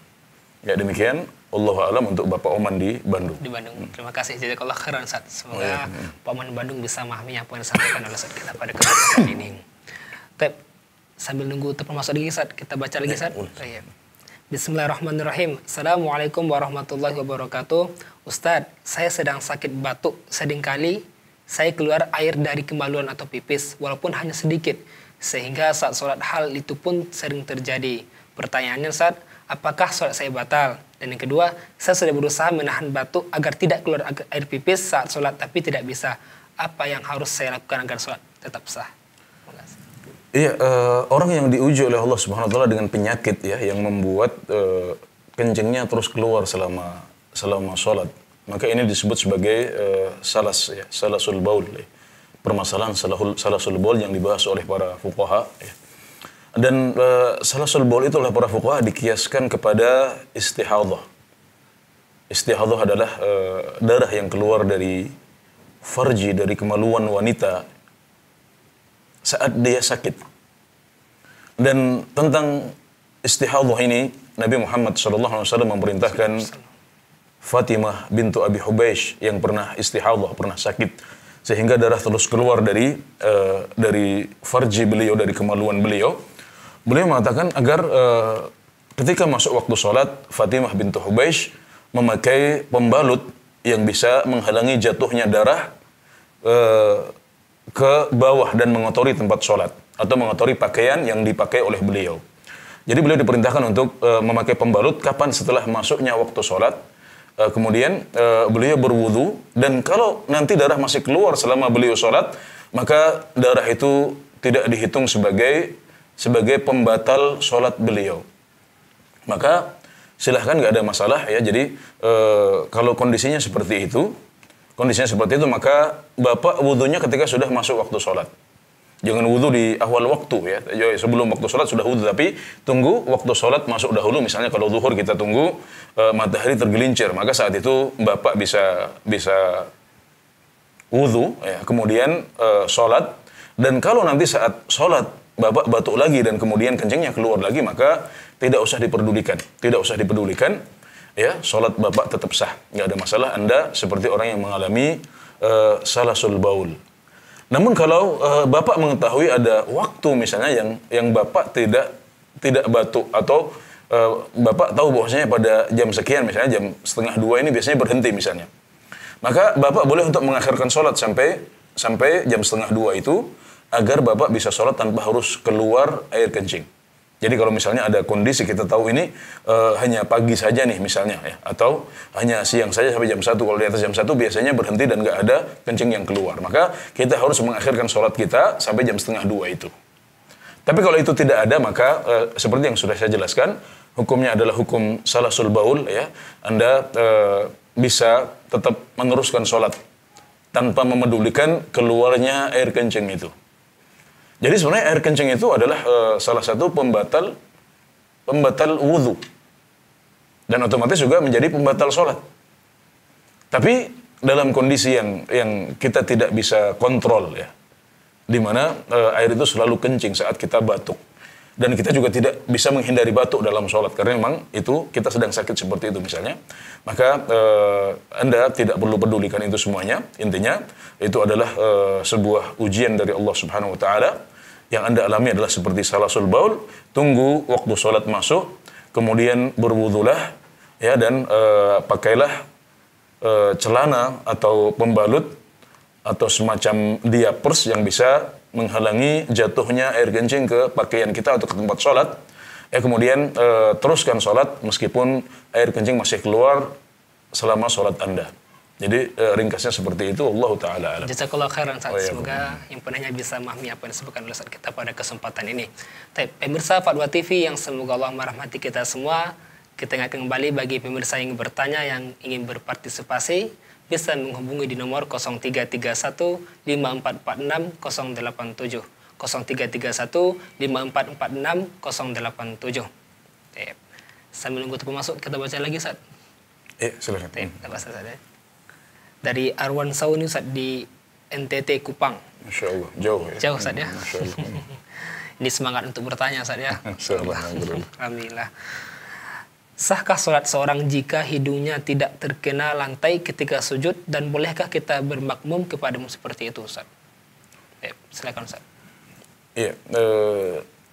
Ya demikian Allah alam untuk Bapak Oman di Bandung. Di Bandung. Hmm. Terima kasih jazakallah khairan Ustaz. Semoga oh, iya. Hmm. Pak Oman Bandung bisa memahami apa yang disampaikan oleh Ustaz kita pada kesempatan ini. Tep, sambil nunggu telepon masuk lagi Ustaz, kita baca lagi ya, Ustaz. Ya, Bismillahirrahmanirrahim. Assalamualaikum warahmatullahi wabarakatuh. Ustadz, saya sedang sakit batuk. Seringkali saya keluar air dari kemaluan atau pipis, walaupun hanya sedikit. Sehingga saat sholat hal itu pun sering terjadi. Pertanyaannya Ustadz, apakah sholat saya batal? Dan yang kedua, saya sudah berusaha menahan batu agar tidak keluar air pipis saat sholat, tapi tidak bisa. Apa yang harus saya lakukan agar sholat tetap sah? Iya, uh, orang yang diuji oleh Allah Subhanahu wa taala dengan penyakit ya yang membuat uh, kencingnya terus keluar selama selama sholat. Maka ini disebut sebagai uh, salas ya, salasul baul. Ya. Permasalahan salahul, salasul baul yang dibahas oleh para fuqaha ya. Dan uh, bol itu oleh para fuqaha dikiaskan kepada istihadhah. Istihadhah adalah uh, darah yang keluar dari farji dari kemaluan wanita saat dia sakit. Dan tentang istihadhah ini Nabi Muhammad SAW memerintahkan Fatimah bintu Abi Hubeish yang pernah istihadhah, pernah sakit sehingga darah terus keluar dari uh, dari farji beliau dari kemaluan beliau Beliau mengatakan agar uh, ketika masuk waktu sholat, Fatimah bintu Hubaish memakai pembalut yang bisa menghalangi jatuhnya darah uh, ke bawah dan mengotori tempat sholat atau mengotori pakaian yang dipakai oleh beliau. Jadi beliau diperintahkan untuk uh, memakai pembalut kapan setelah masuknya waktu sholat. Uh, kemudian uh, beliau berwudu dan kalau nanti darah masih keluar selama beliau sholat, maka darah itu tidak dihitung sebagai sebagai pembatal sholat beliau. Maka silahkan nggak ada masalah ya. Jadi e, kalau kondisinya seperti itu, kondisinya seperti itu maka bapak wudhunya ketika sudah masuk waktu sholat. Jangan wudhu di awal waktu ya. ya. Sebelum waktu sholat sudah wudhu, tapi tunggu waktu sholat masuk dahulu. Misalnya kalau zuhur kita tunggu e, matahari tergelincir, maka saat itu bapak bisa bisa wudhu, ya. kemudian e, sholat. Dan kalau nanti saat sholat Bapak batuk lagi dan kemudian kencingnya keluar lagi maka tidak usah diperdulikan tidak usah diperdulikan ya sholat bapak tetap sah nggak ada masalah anda seperti orang yang mengalami uh, sul baul namun kalau uh, bapak mengetahui ada waktu misalnya yang yang bapak tidak tidak batuk atau uh, bapak tahu bahwasanya pada jam sekian misalnya jam setengah dua ini biasanya berhenti misalnya maka bapak boleh untuk mengakhirkan sholat sampai sampai jam setengah dua itu agar bapak bisa sholat tanpa harus keluar air kencing. Jadi kalau misalnya ada kondisi kita tahu ini e, hanya pagi saja nih misalnya ya atau hanya siang saja sampai jam satu. kalau di atas jam satu biasanya berhenti dan nggak ada kencing yang keluar. Maka kita harus mengakhirkan sholat kita sampai jam setengah dua itu. Tapi kalau itu tidak ada maka e, seperti yang sudah saya jelaskan hukumnya adalah hukum salah baul ya. Anda e, bisa tetap meneruskan sholat tanpa memedulikan keluarnya air kencing itu. Jadi sebenarnya air kencing itu adalah uh, salah satu pembatal pembatal wudhu dan otomatis juga menjadi pembatal sholat. Tapi dalam kondisi yang yang kita tidak bisa kontrol ya, di mana eh, air itu selalu kencing saat kita batuk dan kita juga tidak bisa menghindari batuk dalam sholat karena memang itu kita sedang sakit seperti itu misalnya maka eh, anda tidak perlu pedulikan itu semuanya intinya itu adalah eh, sebuah ujian dari Allah Subhanahu Wa Taala yang anda alami adalah seperti salah baul tunggu waktu sholat masuk kemudian berwudhulah ya dan eh, pakailah eh, celana atau pembalut atau semacam diapers yang bisa menghalangi jatuhnya air kencing ke pakaian kita atau ke tempat sholat. Ya kemudian e, teruskan sholat meskipun air kencing masih keluar selama sholat anda. Jadi e, ringkasnya seperti itu Allah taala alam. Jazakallahu khairan saat Oh, iya, Semoga yang penanya bisa memahami apa yang disebutkan oleh saat kita pada kesempatan ini. Tapi pemirsa Fatwa TV yang semoga Allah merahmati kita semua. Kita ingatkan kembali bagi pemirsa yang bertanya yang ingin berpartisipasi bisa menghubungi di nomor 0331 5446 087 0331 5446 087 Tep. Sambil nunggu tepung masuk kita baca lagi Ustaz. Eh, silahkan. Tep, kita baca Ustaz ya. Dari Arwan Sauni Ustaz di NTT Kupang. Masya Allah, jauh ya. Jauh Ustaz ya. Hmm, Masya Allah. Ini semangat untuk bertanya Ustaz ya. Alhamdulillah. Alhamdulillah. Sahkah sholat seorang jika hidungnya tidak terkena lantai ketika sujud dan bolehkah kita bermakmum kepadamu seperti itu Ustaz? Ya, silakan Ustaz. Iya, e,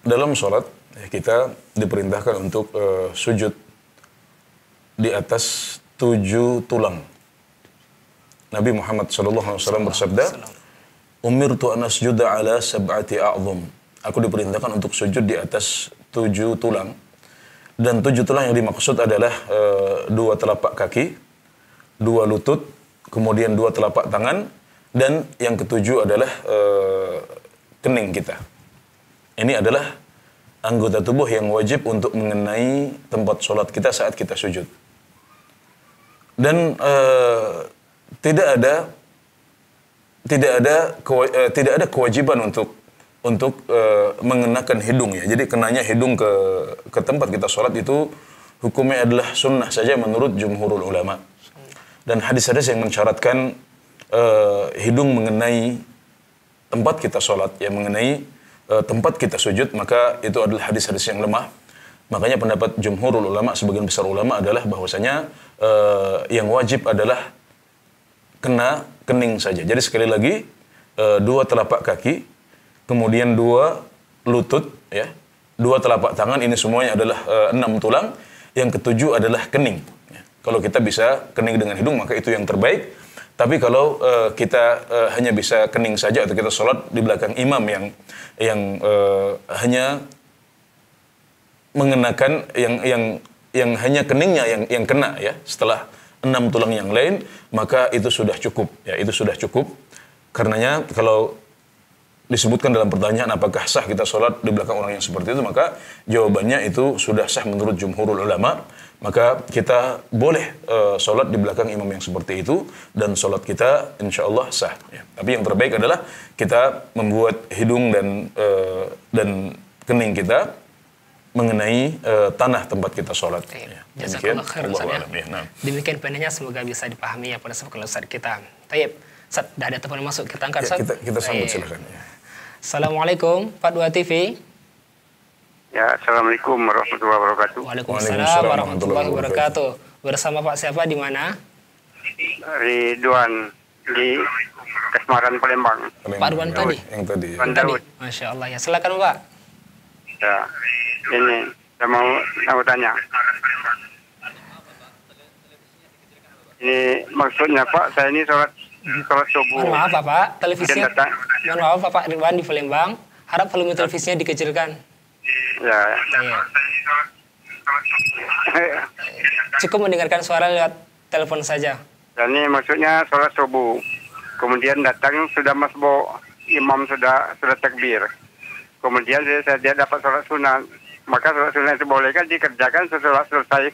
dalam sholat eh, kita diperintahkan untuk e, sujud di atas tujuh tulang. Nabi Muhammad SAW bersabda, "Umir Umirtu Juda ala sab'ati a'zum. Aku diperintahkan untuk sujud di atas tujuh tulang dan tujuh tulang yang dimaksud adalah e, dua telapak kaki, dua lutut, kemudian dua telapak tangan, dan yang ketujuh adalah e, kening kita. Ini adalah anggota tubuh yang wajib untuk mengenai tempat sholat kita saat kita sujud. Dan e, tidak ada tidak ada tidak ada kewajiban untuk untuk uh, mengenakan hidung ya. Jadi kenanya hidung ke ke tempat kita sholat itu hukumnya adalah sunnah saja menurut jumhurul ulama. Dan hadis-hadis yang mencaratkan uh, eh, hidung mengenai tempat kita sholat ya mengenai uh, tempat kita sujud maka itu adalah hadis-hadis yang lemah. Makanya pendapat jumhurul ulama sebagian besar ulama adalah bahwasanya uh, yang wajib adalah kena kening saja. Jadi sekali lagi uh, dua telapak kaki kemudian dua lutut ya dua telapak tangan ini semuanya adalah e, enam tulang yang ketujuh adalah kening ya. kalau kita bisa kening dengan hidung maka itu yang terbaik tapi kalau e, kita e, hanya bisa kening saja atau kita sholat di belakang imam yang yang e, hanya mengenakan yang yang yang hanya keningnya yang yang kena ya setelah enam tulang yang lain maka itu sudah cukup ya itu sudah cukup karenanya kalau disebutkan dalam pertanyaan apakah sah kita sholat di belakang orang yang seperti itu maka jawabannya itu sudah sah menurut jumhurul ulama maka kita boleh e, sholat di belakang imam yang seperti itu dan sholat kita insya Allah sah ya. tapi yang terbaik adalah kita membuat hidung dan e, dan kening kita mengenai e, tanah tempat kita sholat. Ya. Demikian, ya. Allah ya. Nah. Demikian penanya semoga bisa dipahami ya pada sebuah Ustaz kita. Taib, Ustaz, ada telepon masuk kita angkat saja Ya, kita, kita sambut silakan. Ya. Assalamualaikum, Pak Dua TV. Ya, Assalamualaikum warahmatullahi wabarakatuh. Waalaikumsalam warahmatullahi wabarakatuh. Bersama Pak siapa di mana? Ridwan di Kesmaran Palembang. Pak Ridwan ya. tadi? Yang tadi. Ya. Ridwan Daud. Masya Allah. Ya, silakan Pak. Ya, ini saya mau, saya mau tanya. Ini maksudnya Pak, saya ini sholat Selamat subuh. maaf Bapak, televisi. Mohon maaf Bapak Ridwan di Palembang. Harap volume televisinya dikecilkan. Ya. Iya. Cukup mendengarkan suara lewat telepon saja. Dan ini maksudnya salat subuh. Kemudian datang sudah Bo imam sudah sudah takbir. Kemudian dia, dia dapat salat sunat. Maka salat sunat itu boleh kan dikerjakan setelah selesai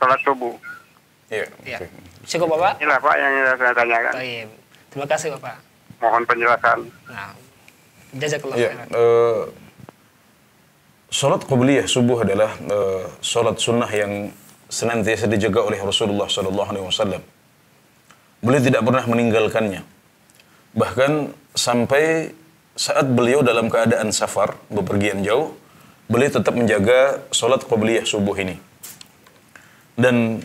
salat subuh. Iya. Yeah, okay. yeah. Cukup Bapak? Inilah Pak yang saya tanyakan. iya. Terima kasih Bapak. Mohon penjelasan. Nah, jazakallah ya, Uh, Salat qabliyah subuh adalah uh, salat sunnah yang senantiasa dijaga oleh Rasulullah saw Beliau tidak pernah meninggalkannya. Bahkan sampai saat beliau dalam keadaan safar, bepergian jauh, beliau tetap menjaga salat qubliyah subuh ini. Dan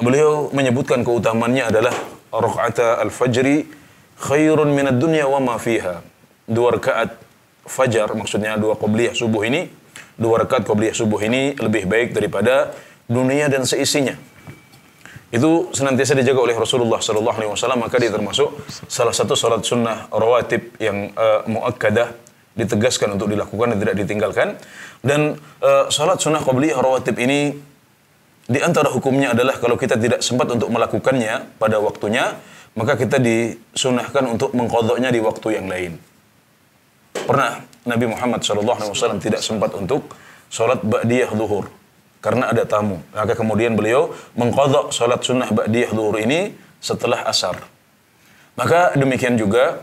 Beliau menyebutkan keutamannya adalah rakaat al-fajri khairun minat dunia wa ma fiha. Dua rakaat fajar maksudnya dua qabliyah subuh ini, dua rakaat qabliyah subuh ini lebih baik daripada dunia dan seisinya. Itu senantiasa dijaga oleh Rasulullah sallallahu alaihi wasallam maka dia termasuk salah satu salat sunnah rawatib yang uh, muakkadah ditegaskan untuk dilakukan dan tidak ditinggalkan dan uh, salat sunnah qabliyah rawatib ini di antara hukumnya adalah kalau kita tidak sempat untuk melakukannya pada waktunya, maka kita disunahkan untuk mengkodoknya di waktu yang lain. Pernah Nabi Muhammad SAW tidak sempat untuk sholat ba'diyah zuhur karena ada tamu. Maka kemudian beliau mengkodok sholat sunnah ba'diyah zuhur ini setelah asar. Maka demikian juga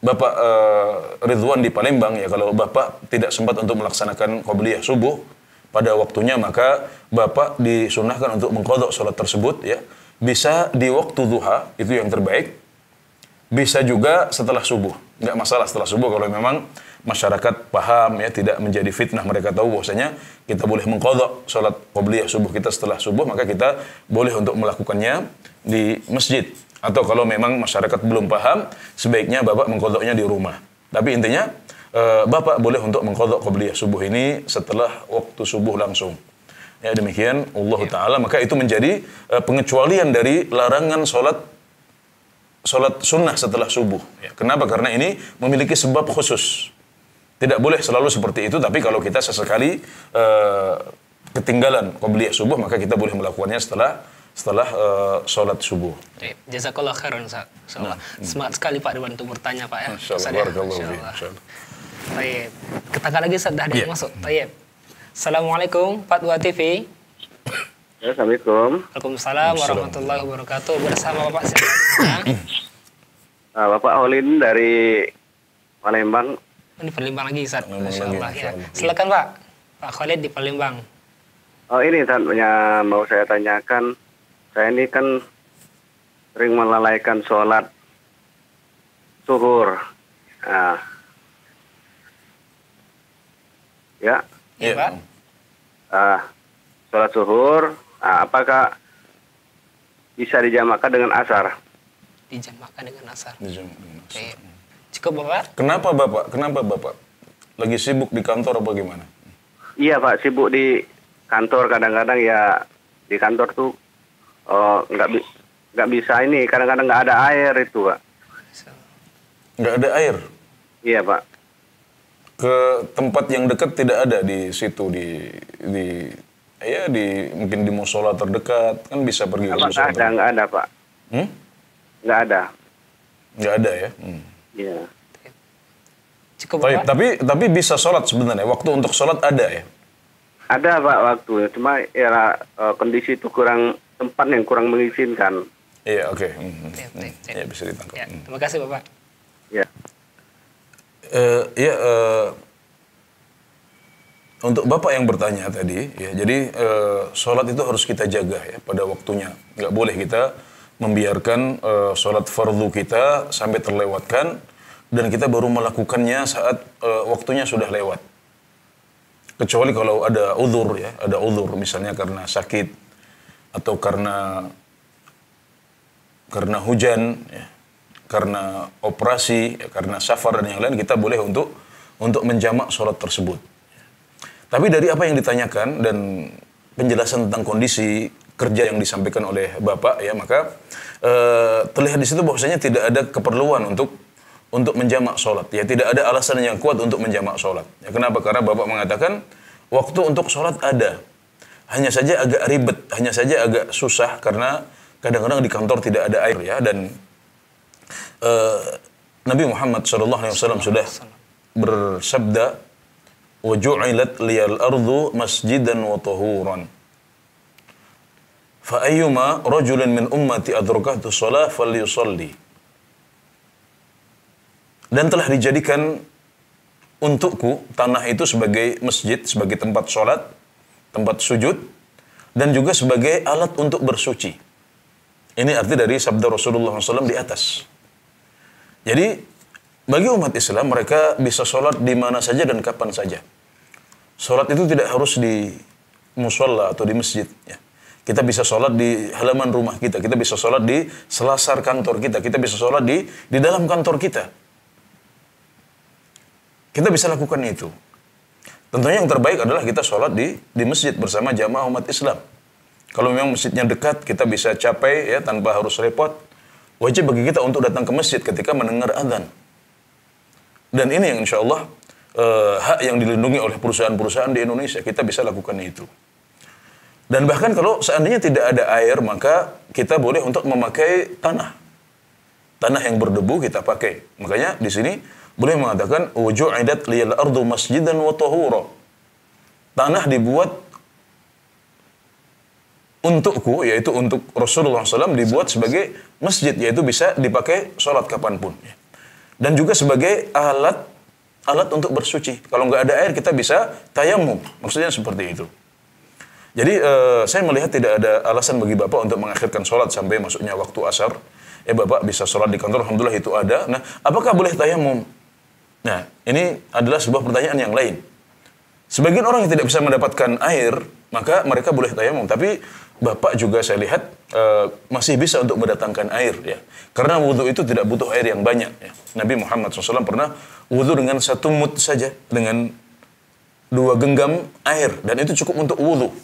Bapak uh, Ridwan di Palembang ya kalau Bapak tidak sempat untuk melaksanakan qobliyah subuh, pada waktunya maka bapak disunahkan untuk mengkodok sholat tersebut ya bisa di waktu duha itu yang terbaik bisa juga setelah subuh nggak masalah setelah subuh kalau memang masyarakat paham ya tidak menjadi fitnah mereka tahu bahwasanya kita boleh mengkodok sholat qobliyah subuh kita setelah subuh maka kita boleh untuk melakukannya di masjid atau kalau memang masyarakat belum paham sebaiknya bapak mengkodoknya di rumah tapi intinya Eh, bapak boleh untuk mengkodok qobliyah subuh ini setelah waktu subuh langsung. Ya demikian Allah ya. Ta'ala maka itu menjadi uh, pengecualian dari larangan sholat sholat sunnah setelah subuh. Ya. Kenapa? Karena ini memiliki sebab khusus. Tidak boleh selalu seperti itu, tapi kalau kita sesekali uh, ketinggalan qobliyah subuh, maka kita boleh melakukannya setelah setelah uh, sholat subuh. Ya. jazakallah khairan, Ustaz. Nah. Hmm. Semangat sekali Pak Dewan untuk bertanya, Pak. Ya. Insya Allah. Ya. Insya Allah. Insya Allah. Tayyib. Ketangkap lagi sudah ada yang masuk. Tayyib. Assalamualaikum, Fatwa TV. Ya, Assalamualaikum. Waalaikumsalam warahmatullahi wabarakatuh. Bersama Bapak siapa? Ah, Bapak Olin dari Palembang. Ini Palembang lagi, Ustaz. Masya Allah. Ya. Silakan Pak. Pak Khalid di Palembang. Oh ini Ustaz, mau saya tanyakan. Saya ini kan sering melalaikan sholat suhur. Nah, ya. Iya, Pak. Uh, sholat zuhur, uh, apakah bisa dijamakan dengan asar? Dijamakan dengan asar. Dijamakkan dengan asar. Okay. Cukup, Bapak. Kenapa, Bapak? Kenapa, Bapak? Lagi sibuk di kantor apa gimana? Iya, Pak. Sibuk di kantor. Kadang-kadang ya di kantor tuh nggak uh, oh, nggak bi bisa ini. Kadang-kadang nggak ada air itu, Pak. Nggak ada air? Iya, Pak ke tempat yang dekat tidak ada di situ di di ya di mungkin di musola terdekat kan bisa pergi ke musola. ada, nggak ada pak. Hmm? Nggak ada. Nggak ada ya. Hmm. ya Cukup Baik, tapi tapi bisa sholat sebenarnya. Waktu untuk sholat ada ya. Ada pak waktu, cuma ya kondisi itu kurang tempat yang kurang mengizinkan. Iya oke. Okay. Hmm. Ya, ya, ya. ya bisa ditangkap. Ya, hmm. terima kasih bapak. Ya. Uh, ya uh, untuk bapak yang bertanya tadi ya jadi uh, sholat itu harus kita jaga ya pada waktunya nggak boleh kita membiarkan uh, sholat fardu kita sampai terlewatkan dan kita baru melakukannya saat uh, waktunya sudah lewat kecuali kalau ada udur ya ada udur misalnya karena sakit atau karena karena hujan ya, karena operasi, karena safar dan yang lain kita boleh untuk untuk menjamak sholat tersebut. Tapi dari apa yang ditanyakan dan penjelasan tentang kondisi kerja yang disampaikan oleh bapak ya maka e, terlihat di situ bahwasanya tidak ada keperluan untuk untuk menjamak sholat ya tidak ada alasan yang kuat untuk menjamak sholat ya kenapa karena bapak mengatakan waktu untuk sholat ada hanya saja agak ribet hanya saja agak susah karena kadang-kadang di kantor tidak ada air ya dan uh, Nabi Muhammad Shallallahu Alaihi Wasallam sudah bersabda وَجُعِلَتْ لِيَ الْأَرْضُ مَسْجِدًا وَطَهُورًا فَأَيُّمَا رَجُلٍ مِنْ أُمَّتِ أَدْرُكَهْتُ صَلَاةً فَلْيُصَلِّ Dan telah dijadikan untukku tanah itu sebagai masjid, sebagai tempat sholat, tempat sujud, dan juga sebagai alat untuk bersuci. Ini arti dari sabda Rasulullah SAW di atas. Jadi bagi umat Islam mereka bisa sholat di mana saja dan kapan saja. Sholat itu tidak harus di musola atau di masjid. Ya. Kita bisa sholat di halaman rumah kita, kita bisa sholat di selasar kantor kita, kita bisa sholat di di dalam kantor kita. Kita bisa lakukan itu. Tentunya yang terbaik adalah kita sholat di di masjid bersama jamaah umat Islam. Kalau memang masjidnya dekat, kita bisa capai ya tanpa harus repot Wajib bagi kita untuk datang ke masjid ketika mendengar adzan. Dan ini yang insya Allah eh, hak yang dilindungi oleh perusahaan-perusahaan di Indonesia. Kita bisa lakukan itu. Dan bahkan kalau seandainya tidak ada air, maka kita boleh untuk memakai tanah. Tanah yang berdebu kita pakai. Makanya di sini boleh mengatakan wuju'idat liyal ardu masjidan wa tahura. Tanah dibuat untukku yaitu untuk Rasulullah SAW dibuat sebagai masjid yaitu bisa dipakai sholat kapanpun dan juga sebagai alat alat untuk bersuci. Kalau nggak ada air kita bisa tayamum. Maksudnya seperti itu. Jadi eh, saya melihat tidak ada alasan bagi bapak untuk mengakhirkan sholat sampai masuknya waktu asar. Ya bapak bisa sholat di kantor, alhamdulillah itu ada. Nah, apakah boleh tayamum? Nah, ini adalah sebuah pertanyaan yang lain. Sebagian orang yang tidak bisa mendapatkan air, maka mereka boleh tayamum. Tapi Bapak juga saya lihat e, masih bisa untuk mendatangkan air ya. Karena wudhu itu tidak butuh air yang banyak ya. Nabi Muhammad SAW pernah wudhu dengan satu mut saja dengan dua genggam air dan itu cukup untuk wudhu.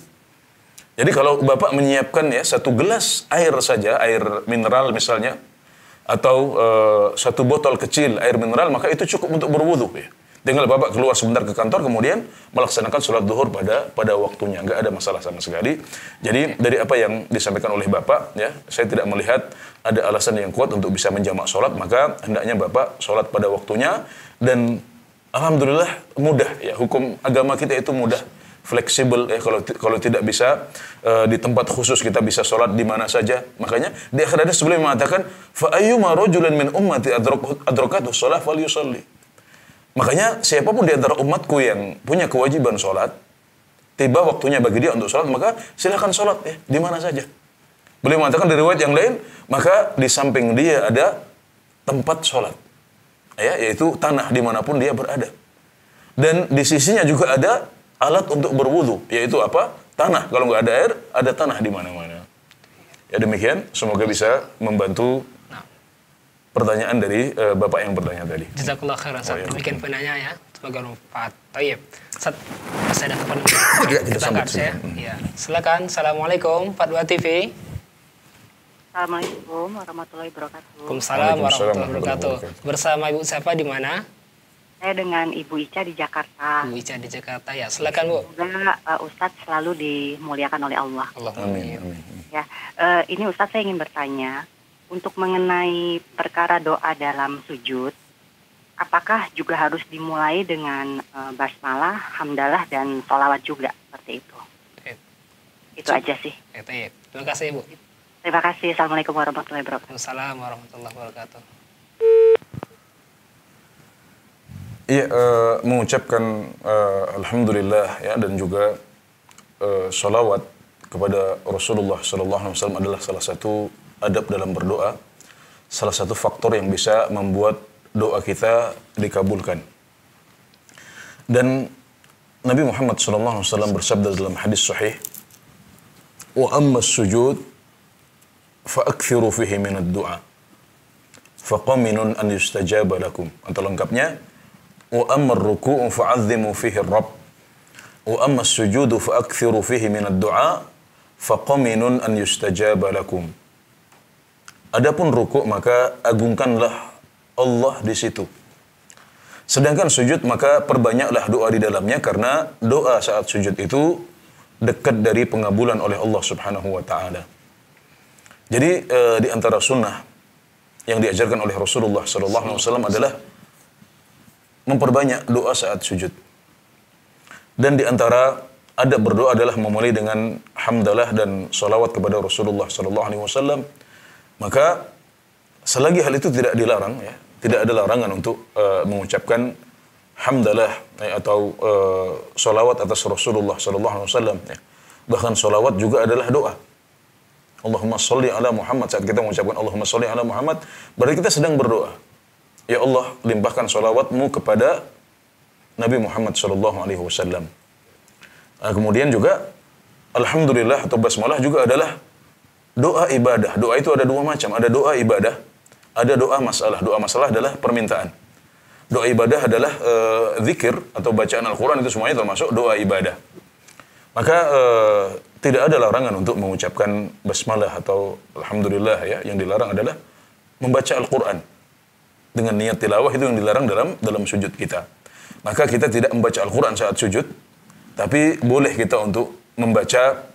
Jadi kalau Bapak menyiapkan ya satu gelas air saja, air mineral misalnya atau e, satu botol kecil air mineral maka itu cukup untuk berwudhu ya. Tinggal bapak keluar sebentar ke kantor, kemudian melaksanakan sholat duhur pada pada waktunya. Nggak ada masalah sama sekali. Jadi dari apa yang disampaikan oleh bapak, ya saya tidak melihat ada alasan yang kuat untuk bisa menjamak sholat. Maka hendaknya bapak sholat pada waktunya dan alhamdulillah mudah ya hukum agama kita itu mudah fleksibel ya kalau kalau tidak bisa e, di tempat khusus kita bisa sholat di mana saja makanya di akhir hadis sebelum mengatakan fa ayyuma rajulan min ummati adrakat adrakatuh sholat Makanya siapapun di antara umatku yang punya kewajiban sholat, tiba waktunya bagi dia untuk sholat, maka silahkan sholat ya, di mana saja. Beliau mengatakan dari riwayat yang lain, maka di samping dia ada tempat sholat. Ya, yaitu tanah dimanapun dia berada. Dan di sisinya juga ada alat untuk berwudu, yaitu apa? Tanah. Kalau nggak ada air, ada tanah di mana-mana. Ya demikian, semoga bisa membantu pertanyaan dari uh, Bapak yang bertanya tadi. Jazakallah khairan. Saat oh, iya, demikian penanya ya. Semoga manfaat. Tayyib. Saat saya ada kepada iya, kita, kita sambut. Ya. ya. Silakan. Assalamualaikum. 42 TV. Assalamualaikum warahmatullahi wabarakatuh. Waalaikumsalam warahmatullahi wabarakatuh. Bersama Ibu siapa di mana? Saya dengan Ibu Ica di Jakarta. Ibu Ica di Jakarta ya. Silakan Bu. Semoga uh, Ustadz selalu dimuliakan oleh Allah. Allah. Amin. Amin. Ya, uh, ini Ustadz saya ingin bertanya untuk mengenai perkara doa dalam sujud, apakah juga harus dimulai dengan uh, basmalah, hamdalah, dan sholawat juga seperti itu? Eh. Itu aja sih. Eh, Terima kasih Ibu. Terima kasih. Assalamualaikum warahmatullahi wabarakatuh. Assalamualaikum warahmatullahi wabarakatuh. Iya, uh, mengucapkan uh, alhamdulillah ya dan juga uh, sholawat kepada Rasulullah Sallallahu Alaihi Wasallam adalah salah satu adab dalam berdoa salah satu faktor yang bisa membuat doa kita dikabulkan. Dan Nabi Muhammad SAW bersabda dalam hadis sahih, "Wa amma sujud akthiru fihi min ad-du'a." Faqaminun an yustajaba lakum. Atau lengkapnya, "Wa amma ruku'u fa'azzimu fihi rabb Wa amma sujudu akthiru fihi min ad-du'a. Faqaminun an yustajaba lakum." Adapun rukuk maka agungkanlah Allah di situ. Sedangkan sujud maka perbanyaklah doa di dalamnya karena doa saat sujud itu dekat dari pengabulan oleh Allah Subhanahu wa taala. Jadi e, di antara sunnah yang diajarkan oleh Rasulullah sallallahu alaihi wasallam adalah memperbanyak doa saat sujud. Dan di antara adab berdoa adalah memulai dengan hamdalah dan salawat kepada Rasulullah sallallahu alaihi wasallam maka selagi hal itu tidak dilarang ya, tidak ada larangan untuk uh, mengucapkan hamdalah eh, atau uh, eh, solawat atas Rasulullah Sallallahu Alaihi Wasallam. Ya. Bahkan solawat juga adalah doa. Allahumma sholli ala Muhammad saat kita mengucapkan Allahumma sholli ala Muhammad berarti kita sedang berdoa. Ya Allah limpahkan solawatmu kepada Nabi Muhammad Sallallahu Alaihi Wasallam. kemudian juga Alhamdulillah atau basmalah juga adalah doa ibadah. Doa itu ada dua macam. Ada doa ibadah, ada doa masalah. Doa masalah adalah permintaan. Doa ibadah adalah e, zikir atau bacaan Al-Quran itu semuanya termasuk doa ibadah. Maka e, tidak ada larangan untuk mengucapkan basmalah atau alhamdulillah ya. Yang dilarang adalah membaca Al-Quran dengan niat tilawah itu yang dilarang dalam dalam sujud kita. Maka kita tidak membaca Al-Quran saat sujud, tapi boleh kita untuk membaca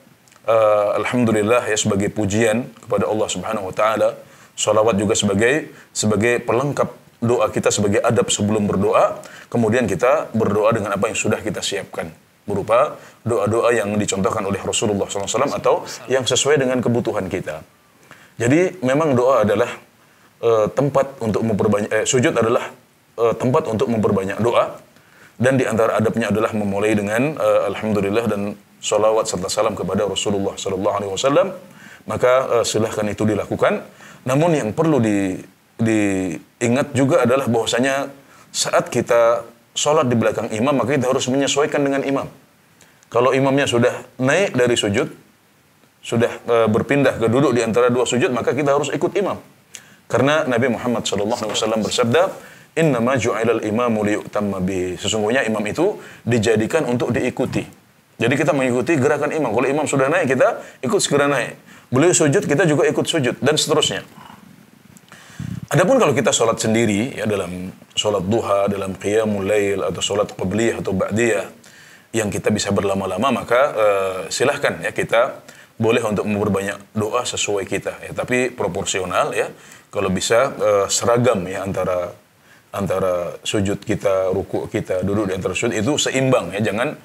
uh, alhamdulillah ya sebagai pujian kepada Allah Subhanahu wa taala. Salawat juga sebagai sebagai pelengkap doa kita sebagai adab sebelum berdoa, kemudian kita berdoa dengan apa yang sudah kita siapkan berupa doa-doa yang dicontohkan oleh Rasulullah SAW atau yang sesuai dengan kebutuhan kita. Jadi memang doa adalah e, tempat untuk memperbanyak eh, sujud adalah e, tempat untuk memperbanyak doa dan di antara adabnya adalah memulai dengan e, alhamdulillah dan salawat serta salam kepada Rasulullah Sallallahu Alaihi Wasallam, maka uh, silahkan itu dilakukan. Namun yang perlu di, diingat juga adalah bahwasanya saat kita sholat di belakang imam, maka kita harus menyesuaikan dengan imam. Kalau imamnya sudah naik dari sujud, sudah uh, berpindah ke duduk di antara dua sujud, maka kita harus ikut imam. Karena Nabi Muhammad SAW bersabda, Inna nama imamu liyuktamma bi. Sesungguhnya imam itu dijadikan untuk diikuti. Jadi kita mengikuti gerakan imam. Kalau imam sudah naik, kita ikut segera naik. Beliau sujud, kita juga ikut sujud. Dan seterusnya. Adapun kalau kita sholat sendiri, ya dalam sholat duha, dalam qiyamul lail, atau sholat qabliyah atau ba'diyah, yang kita bisa berlama-lama, maka uh, silahkan ya kita boleh untuk memperbanyak doa sesuai kita. Ya, tapi proporsional ya. Kalau bisa uh, seragam ya antara antara sujud kita, ruku kita, duduk di antara sujud itu seimbang ya. Jangan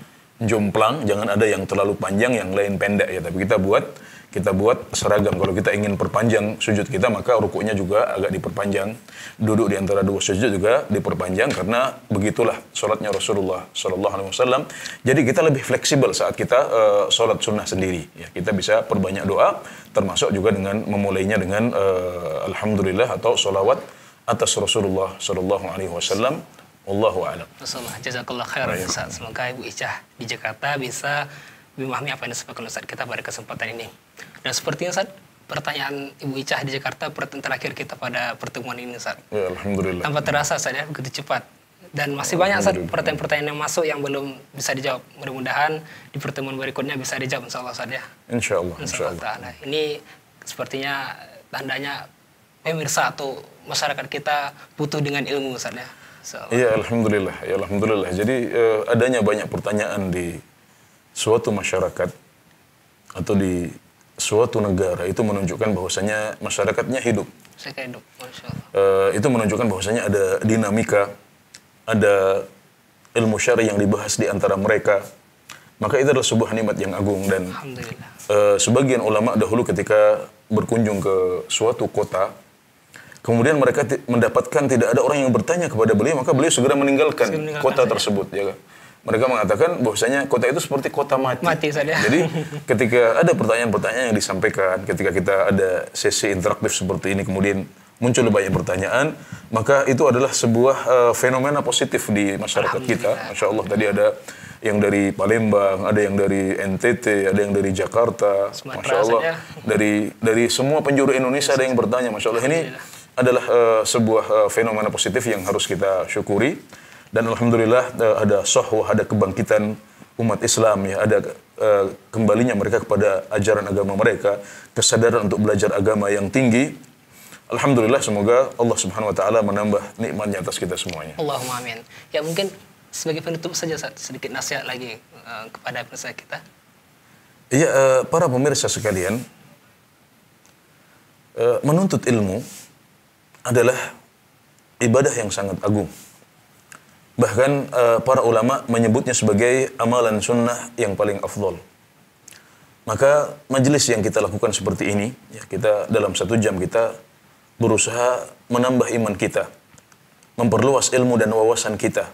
jomplang, jangan ada yang terlalu panjang, yang lain pendek ya. Tapi kita buat kita buat seragam. Kalau kita ingin perpanjang sujud kita, maka rukunya juga agak diperpanjang. Duduk di antara dua sujud juga diperpanjang karena begitulah sholatnya Rasulullah Shallallahu Alaihi Wasallam. Jadi kita lebih fleksibel saat kita uh, eh, sholat sunnah sendiri. Ya, kita bisa perbanyak doa, termasuk juga dengan memulainya dengan uh, alhamdulillah atau sholawat atas Rasulullah Shallallahu Alaihi Wasallam. Wallahu a'lam. Masyaallah, jazakallah khairan Ustaz. Semoga Ibu Icah di Jakarta bisa memahami apa yang disampaikan Ustaz kita pada kesempatan ini. Dan sepertinya Ustaz, pertanyaan Ibu Icah di Jakarta pertemuan terakhir kita pada pertemuan ini Ustaz. Ya, Alhamdulillah. Tanpa terasa Ustaz ya, begitu cepat. Dan masih banyak Ustaz pertanyaan-pertanyaan yang masuk yang belum bisa dijawab. Mudah-mudahan di pertemuan berikutnya bisa dijawab insya Allah Ustaz ya. Insya Allah. Insya Allah. Nah Ini sepertinya tandanya pemirsa atau masyarakat kita butuh dengan ilmu Ustaz ya. Iya, alhamdulillah. Ya, alhamdulillah. Jadi uh, adanya banyak pertanyaan di suatu masyarakat atau di suatu negara itu menunjukkan bahwasanya masyarakatnya hidup. Masyarakat hidup, uh, itu menunjukkan bahwasanya ada dinamika, ada ilmu syari yang dibahas di antara mereka. Maka itu adalah sebuah nikmat yang agung dan Uh, sebagian ulama dahulu ketika berkunjung ke suatu kota Kemudian mereka mendapatkan tidak ada orang yang bertanya kepada beliau, maka beliau segera meninggalkan, segera meninggalkan kota tersebut. Ya. Kan? Mereka mengatakan bahwasanya kota itu seperti kota mati. Mati saja. Jadi ketika ada pertanyaan-pertanyaan yang disampaikan, ketika kita ada sesi interaktif seperti ini, kemudian muncul banyak pertanyaan, maka itu adalah sebuah uh, fenomena positif di masyarakat kita. Masya Allah tadi ada yang dari Palembang, ada yang dari NTT, ada yang dari Jakarta, Sumatera Masya Allah dari dari semua penjuru Indonesia ada yang bertanya, Masya Allah ini adalah uh, sebuah uh, fenomena positif yang harus kita syukuri dan alhamdulillah uh, ada sohwah ada kebangkitan umat Islam ya ada uh, kembalinya mereka kepada ajaran agama mereka kesadaran untuk belajar agama yang tinggi alhamdulillah semoga Allah Subhanahu wa taala menambah nikmatnya atas kita semuanya Allahumma amin ya mungkin sebagai penutup saja sedikit nasihat lagi uh, kepada pemirsa kita iya uh, para pemirsa sekalian uh, menuntut ilmu adalah ibadah yang sangat agung. Bahkan eh, para ulama menyebutnya sebagai amalan sunnah yang paling afdol. Maka majelis yang kita lakukan seperti ini, ya kita dalam satu jam kita berusaha menambah iman kita, memperluas ilmu dan wawasan kita.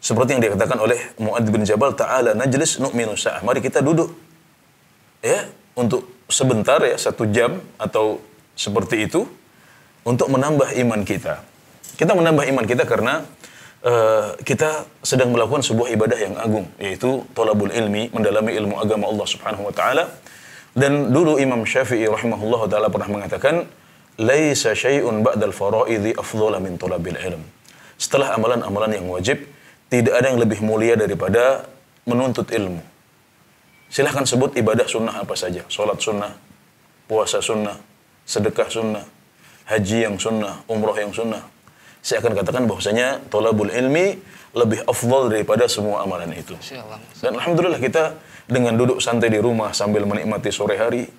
Seperti yang dikatakan oleh Muad bin Jabal, Ta'ala najlis nu'minu sa'ah. Mari kita duduk. Ya, untuk sebentar ya, satu jam atau seperti itu untuk menambah iman kita. Kita menambah iman kita karena uh, kita sedang melakukan sebuah ibadah yang agung yaitu tolabul ilmi, mendalami ilmu agama Allah Subhanahu wa taala. Dan dulu Imam Syafi'i rahimahullah taala pernah mengatakan, "Laisa syai'un ba'dal fara'idhi afdhala min talabil ilm." Setelah amalan-amalan yang wajib, tidak ada yang lebih mulia daripada menuntut ilmu. Silahkan sebut ibadah sunnah apa saja. Sholat sunnah, puasa sunnah, sedekah sunnah, haji yang sunnah, umroh yang sunnah. Saya akan katakan bahwasanya tolabul ilmi lebih afdal daripada semua amalan itu. Dan alhamdulillah kita dengan duduk santai di rumah sambil menikmati sore hari,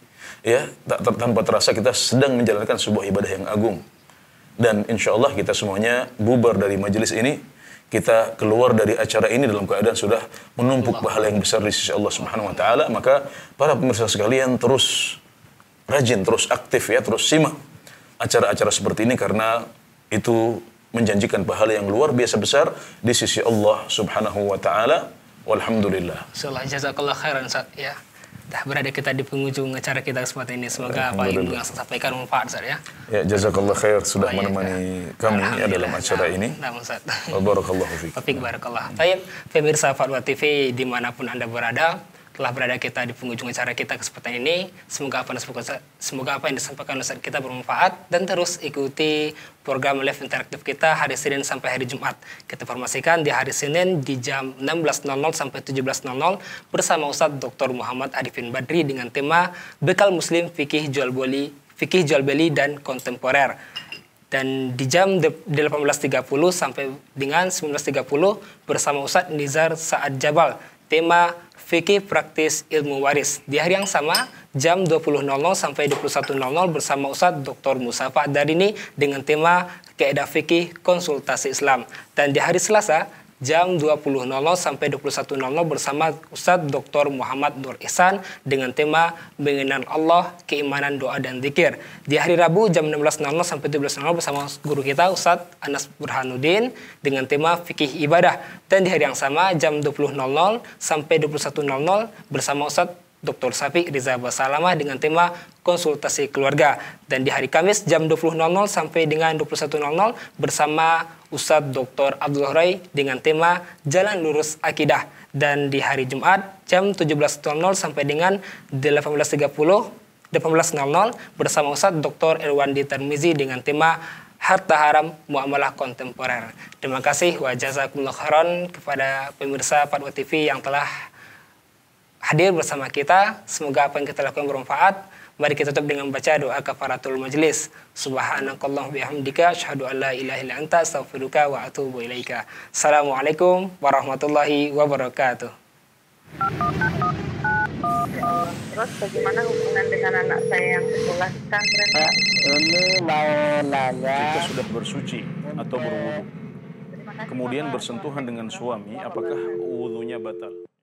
ya tak tanpa terasa kita sedang menjalankan sebuah ibadah yang agung. Dan insya Allah kita semuanya bubar dari majelis ini, kita keluar dari acara ini dalam keadaan sudah menumpuk pahala yang besar di sisi Allah Subhanahu wa taala maka para pemirsa sekalian terus rajin terus aktif ya terus simak acara-acara seperti ini karena itu menjanjikan pahala yang luar biasa besar di sisi Allah Subhanahu wa taala. Walhamdulillah. Insyaallah jazakallah khairan Ustaz ya. Dah berada kita di penghujung acara kita seperti ini. Semoga apa yang saya sampaikan manfaat Ustaz ya. Ya jazakallah khair sudah menemani kami ya dalam acara nah, ini. Nah, Ustaz. Barakallahu fiik. fiik barakallah. Baik pemirsa Fatwa TV dimanapun Anda berada, telah berada kita di penghujung acara kita kesempatan ini. Semoga apa yang semoga apa yang disampaikan Ustaz kita bermanfaat dan terus ikuti program live interaktif kita hari Senin sampai hari Jumat. Kita informasikan di hari Senin di jam 16.00 sampai 17.00 bersama ustadz Dr. Muhammad Arifin Badri dengan tema Bekal Muslim Fikih Jual Beli, Fikih Jual Beli dan Kontemporer dan di jam 18.30 sampai dengan 19.30 bersama Ustadz Nizar Saad Jabal tema Fikih Praktis Ilmu Waris di hari yang sama jam 20.00 sampai 21.00 bersama Ustadz Dr. musafa dari ini dengan tema Keedah Fikih Konsultasi Islam dan di hari Selasa jam 20.00 sampai 21.00 bersama Ustadz Dr. Muhammad Nur Ihsan dengan tema mengenal Allah, keimanan, doa, dan zikir. Di hari Rabu jam 16.00 sampai 17.00 bersama guru kita Ustadz Anas Burhanuddin dengan tema fikih ibadah. Dan di hari yang sama jam 20.00 sampai 21.00 bersama Ustadz Dr. Sapi Riza Basalamah dengan tema konsultasi keluarga dan di hari Kamis jam 20.00 sampai dengan 21.00 bersama Ustadz Dr. Abdul Roy dengan tema Jalan Lurus Akidah dan di hari Jumat jam 17.00 sampai dengan 18.30 18.00 bersama Ustadz Dr. Erwandi Tarmizi dengan tema harta haram muamalah kontemporer. Terima kasih wajah jazakumullah khairan kepada pemirsa Patwa TV yang telah hadir bersama kita. Semoga apa yang kita lakukan bermanfaat. Mari kita tutup dengan baca doa kafaratul majlis. Subhanakallah bihamdika asyhadu an la ilaha illa anta astaghfiruka wa atubu ilaika. Assalamualaikum warahmatullahi wabarakatuh. Terus bagaimana hubungan dengan anak saya yang sekolah di ini mau nanya. Kita sudah bersuci atau berwudu. Kemudian bersentuhan dengan suami, apakah wudhunya batal?